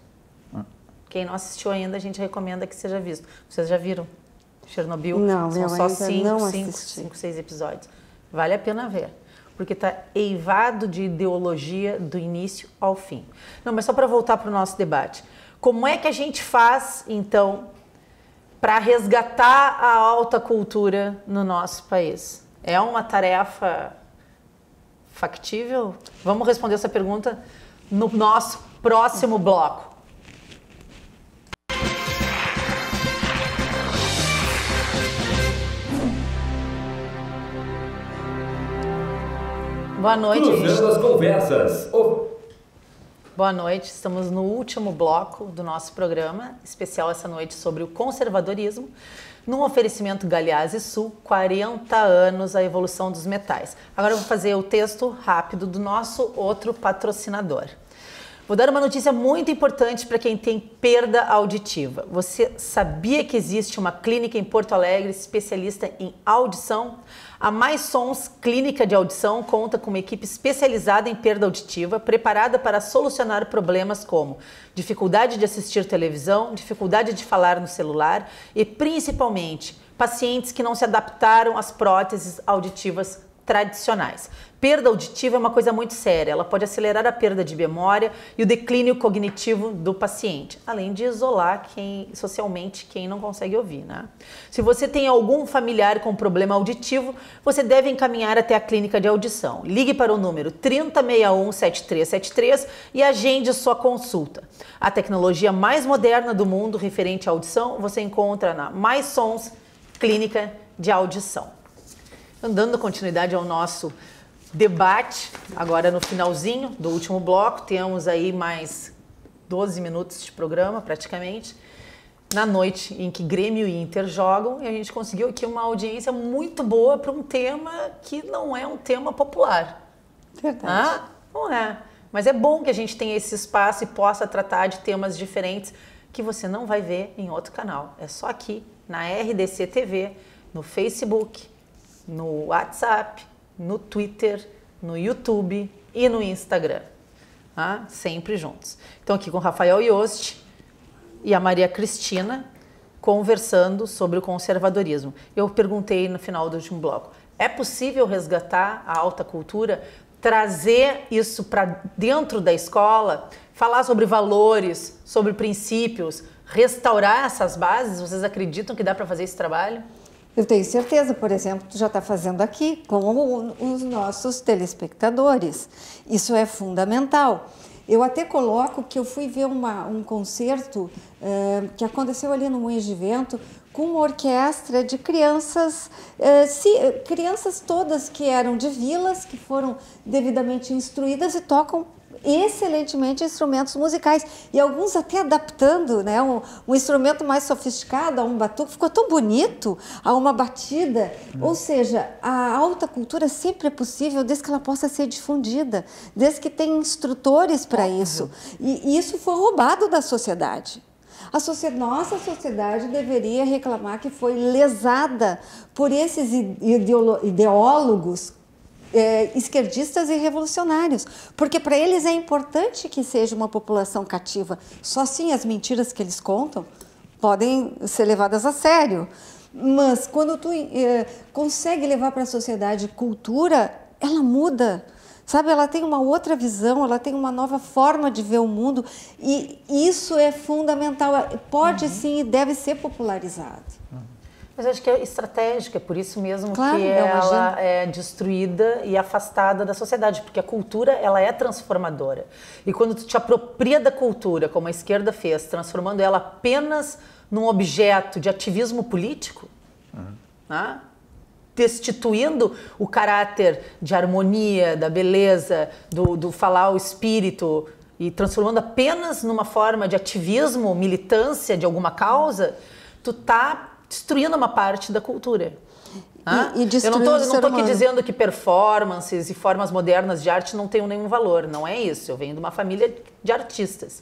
Ah. Quem não assistiu ainda, a gente recomenda que seja visto. Vocês já viram Chernobyl? Não, São só cinco, cinco, cinco, seis episódios. Vale a pena ver porque está eivado de ideologia do início ao fim. Não, mas só para voltar para o nosso debate. Como é que a gente faz, então, para resgatar a alta cultura no nosso país? É uma tarefa factível? Vamos responder essa pergunta no nosso próximo bloco. Boa noite. Cruzando as conversas. Boa noite, estamos no último bloco do nosso programa, especial essa noite sobre o conservadorismo, num oferecimento Galeazzi Sul, 40 anos a evolução dos metais. Agora eu vou fazer o texto rápido do nosso outro patrocinador. Vou dar uma notícia muito importante para quem tem perda auditiva. Você sabia que existe uma clínica em Porto Alegre especialista em audição? A Mais Sons Clínica de Audição conta com uma equipe especializada em perda auditiva, preparada para solucionar problemas como dificuldade de assistir televisão, dificuldade de falar no celular e principalmente pacientes que não se adaptaram às próteses auditivas tradicionais. Perda auditiva é uma coisa muito séria, ela pode acelerar a perda de memória e o declínio cognitivo do paciente, além de isolar quem socialmente quem não consegue ouvir, né? Se você tem algum familiar com problema auditivo, você deve encaminhar até a clínica de audição. Ligue para o número 30617373 e agende sua consulta. A tecnologia mais moderna do mundo referente à audição você encontra na Mais Sons Clínica de Audição. Então, dando continuidade ao nosso debate, agora no finalzinho do último bloco, temos aí mais 12 minutos de programa, praticamente, na noite em que Grêmio e Inter jogam, e a gente conseguiu aqui uma audiência muito boa para um tema que não é um tema popular. Verdade. Ah, não é. Mas é bom que a gente tenha esse espaço e possa tratar de temas diferentes que você não vai ver em outro canal. É só aqui na RDC TV, no Facebook, no WhatsApp, no Twitter, no YouTube e no Instagram. Tá? Sempre juntos. Então, aqui com o Rafael Yost e a Maria Cristina conversando sobre o conservadorismo. Eu perguntei no final do último bloco: é possível resgatar a alta cultura? Trazer isso para dentro da escola? Falar sobre valores, sobre princípios? Restaurar essas bases? Vocês acreditam que dá para fazer esse trabalho? Eu tenho certeza, por exemplo, tu já está fazendo aqui com os nossos telespectadores. Isso é fundamental. Eu até coloco que eu fui ver uma, um concerto uh, que aconteceu ali no Moinhos de Vento com uma orquestra de crianças, uh, crianças todas que eram de vilas, que foram devidamente instruídas e tocam excelentemente instrumentos musicais e alguns até adaptando né, um, um instrumento mais sofisticado a um batuque, ficou tão bonito a uma batida. Hum. Ou seja, a alta cultura sempre é possível desde que ela possa ser difundida, desde que tem instrutores para isso. E, e isso foi roubado da sociedade. A sociedade, nossa sociedade deveria reclamar que foi lesada por esses ideólogos é, esquerdistas e revolucionários, porque para eles é importante que seja uma população cativa. Só assim as mentiras que eles contam podem ser levadas a sério. Mas quando tu é, consegue levar para a sociedade cultura, ela muda. Sabe, ela tem uma outra visão, ela tem uma nova forma de ver o mundo e isso é fundamental. Pode uhum. sim e deve ser popularizado. Uhum. Mas acho que é estratégica, é por isso mesmo claro, que ela imagino. é destruída e afastada da sociedade, porque a cultura ela é transformadora. E quando tu te apropria da cultura, como a esquerda fez, transformando ela apenas num objeto de ativismo político, uhum. né? destituindo o caráter de harmonia, da beleza, do, do falar o espírito e transformando apenas numa forma de ativismo, militância de alguma causa, tu tá destruindo uma parte da cultura. Ah? E, e eu não estou aqui dizendo que performances e formas modernas de arte não tenham nenhum valor, não é isso. Eu venho de uma família de artistas.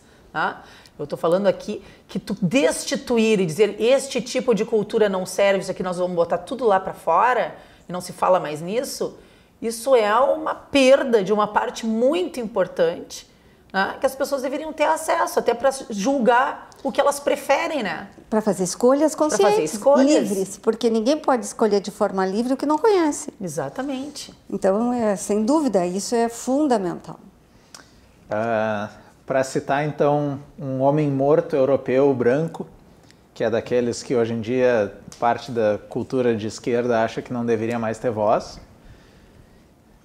Eu estou falando aqui que tu destituir e dizer este tipo de cultura não serve, isso aqui nós vamos botar tudo lá para fora e não se fala mais nisso, isso é uma perda de uma parte muito importante né, que as pessoas deveriam ter acesso, até para julgar o que elas preferem, né? Para fazer escolhas conscientes, fazer escolhas. livres, porque ninguém pode escolher de forma livre o que não conhece. Exatamente. Então, é, sem dúvida, isso é fundamental. Uh, ah, para citar então um homem morto europeu branco, que é daqueles que hoje em dia parte da cultura de esquerda acha que não deveria mais ter voz.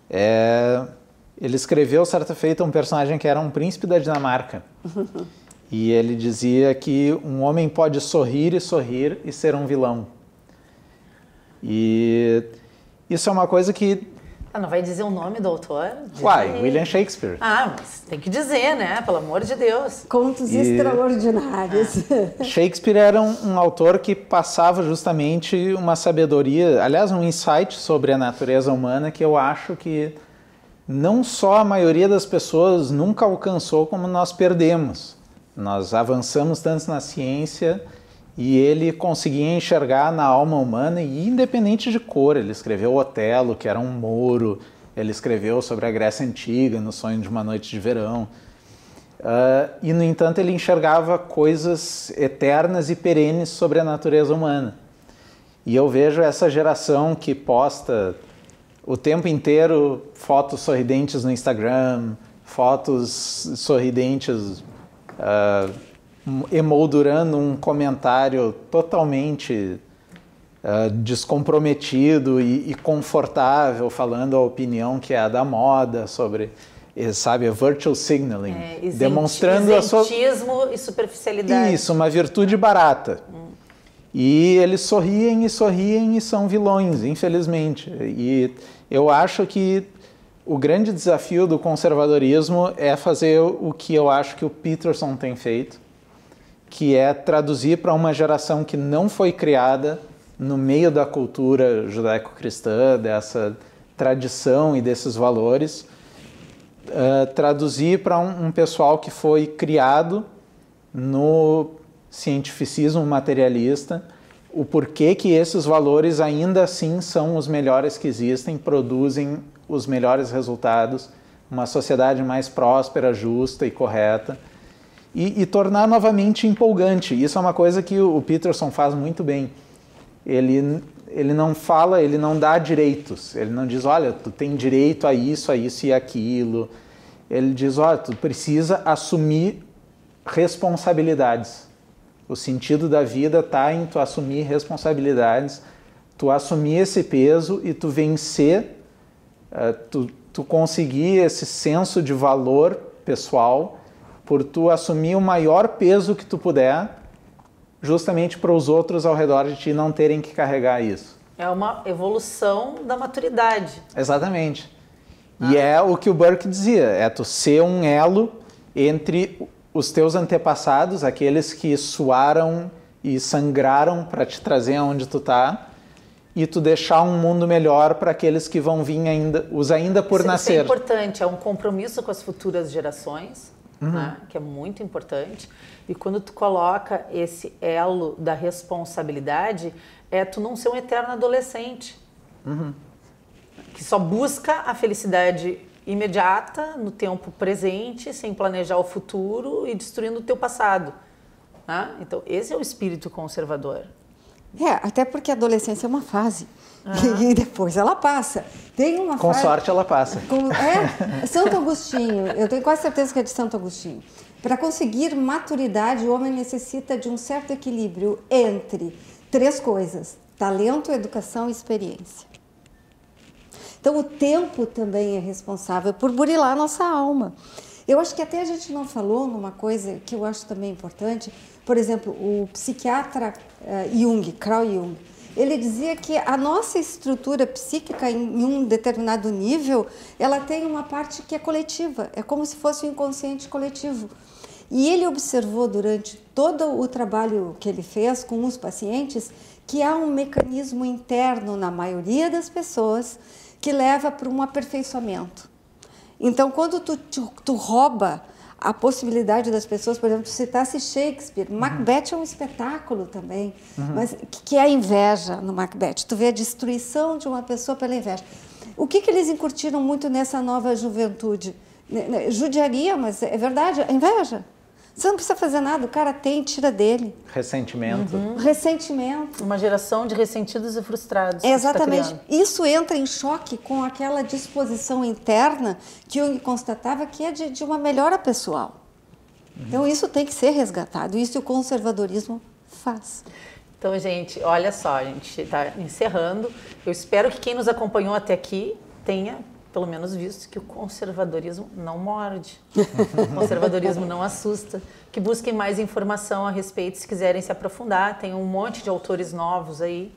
É, ele escreveu, certa feita, um personagem que era um príncipe da Dinamarca. e ele dizia que um homem pode sorrir e sorrir e ser um vilão. E isso é uma coisa que ah, não vai dizer o nome do autor? Uai, William Shakespeare. Ah, mas tem que dizer, né? Pelo amor de Deus. Contos e... extraordinários. Ah. Shakespeare era um, um, autor que passava justamente uma sabedoria, aliás, um insight sobre a natureza humana que eu acho que não só a maioria das pessoas nunca alcançou, como nós perdemos. Nós avançamos tanto na ciência e ele conseguia enxergar na alma humana, e independente de cor, ele escreveu Otelo, que era um mouro, ele escreveu sobre a Grécia Antiga, no sonho de uma noite de verão. Uh, e, no entanto, ele enxergava coisas eternas e perenes sobre a natureza humana. E eu vejo essa geração que posta o tempo inteiro fotos sorridentes no Instagram, fotos sorridentes uh, emoldurando um comentário totalmente uh, descomprometido e, e, confortável, falando a opinião que é a da moda sobre sabe, virtual signaling, é, isent, demonstrando a sua e superficialidade. Isso, uma virtude barata. Hum. E eles sorriem e sorriem e são vilões, infelizmente. E eu acho que o grande desafio do conservadorismo é fazer o que eu acho que o Peterson tem feito, que é traduzir para uma geração que não foi criada no meio da cultura judaico-cristã, dessa tradição e desses valores, uh, traduzir para um, um pessoal que foi criado no cientificismo materialista o porquê que esses valores ainda assim são os melhores que existem, produzem os melhores resultados, uma sociedade mais próspera, justa e correta, e, e tornar novamente empolgante. Isso é uma coisa que o Peterson faz muito bem. Ele, ele não fala, ele não dá direitos, ele não diz, olha, tu tem direito a isso, a isso e aquilo. Ele diz, olha, tu precisa assumir responsabilidades o sentido da vida está em tu assumir responsabilidades, tu assumir esse peso e tu vencer, eh, tu, tu conseguir esse senso de valor pessoal por tu assumir o maior peso que tu puder, justamente para os outros ao redor de ti não terem que carregar isso. É uma evolução da maturidade. Exatamente. Ah. E é o que o Burke dizia, é tu ser um elo entre os teus antepassados, aqueles que suaram e sangraram para te trazer aonde tu tá, e tu deixar um mundo melhor para aqueles que vão vir ainda, os ainda por isso, é nascer. Isso é importante, é um compromisso com as futuras gerações, uhum. né, que é muito importante. E quando tu coloca esse elo da responsabilidade, é tu não ser um eterno adolescente. Uhum. Que só busca a felicidade imediata, no tempo presente, sem planejar o futuro e destruindo o teu passado. Né? Então, esse é o espírito conservador. É, até porque a adolescência é uma fase. Ah. E depois ela passa. Tem uma Com fase... sorte ela passa. Com... É, Santo Agostinho. Eu tenho quase certeza que é de Santo Agostinho. Para conseguir maturidade, o homem necessita de um certo equilíbrio entre três coisas: talento, educação e experiência. Então, o tempo também é responsável por burilar a nossa alma. Eu acho que até a gente não falou numa coisa que eu acho também importante. Por exemplo, o psiquiatra eh, Jung, Carl Jung, ele dizia que a nossa estrutura psíquica, em um determinado nível, ela tem uma parte que é coletiva, é como se fosse o um inconsciente coletivo. E ele observou durante todo o trabalho que ele fez com os pacientes que há um mecanismo interno na maioria das pessoas que leva para um aperfeiçoamento. Então, quando tu, tu, tu rouba a possibilidade das pessoas, por exemplo, citasse Shakespeare, uhum. Macbeth é um espetáculo também, uhum. mas que é a inveja no Macbeth. Tu vê a destruição de uma pessoa pela inveja. O que, que eles incutiram muito nessa nova juventude? Né, né, judiaria, mas é verdade, a inveja. Você não precisa fazer nada, o cara tem, tira dele. Ressentimento. Uhum. Ressentimento. Uma geração de ressentidos e frustrados. Tá exatamente. Tá Isso entra em choque com aquela disposição interna que Jung constatava que é de, de uma melhora pessoal. Uhum. Então isso tem que ser resgatado. Isso o conservadorismo faz. Então, gente, olha só, a gente está encerrando. Eu espero que quem nos acompanhou até aqui tenha pelo menos visto, que o conservadorismo não morde, o conservadorismo não assusta, que busquem mais informação a respeito se quiserem se aprofundar. Tem um monte de autores novos aí,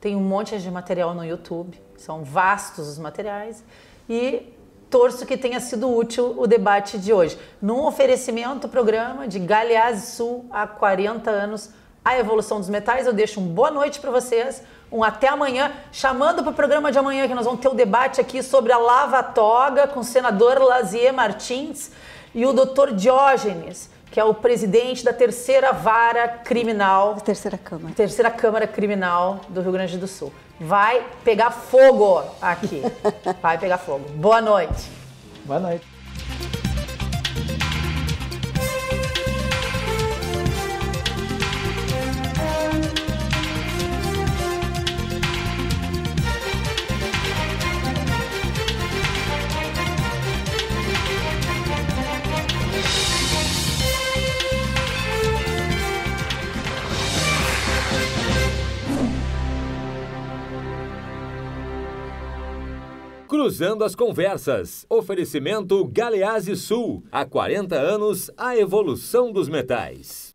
tem um monte de material no YouTube, são vastos os materiais. E torço que tenha sido útil o debate de hoje. Num oferecimento programa de Galeazzi Sul há 40 anos, a evolução dos metais, eu deixo uma boa noite para vocês um até amanhã, chamando para o programa de amanhã, que nós vamos ter o um debate aqui sobre a Lava Toga com o senador Lazier Martins e o doutor Diógenes, que é o presidente da terceira vara criminal. terceira Câmara. Terceira Câmara Criminal do Rio Grande do Sul. Vai pegar fogo aqui. Vai pegar fogo. Boa noite. Boa noite. Cruzando as conversas. Oferecimento Galeazzi Sul. Há 40 anos, a evolução dos metais.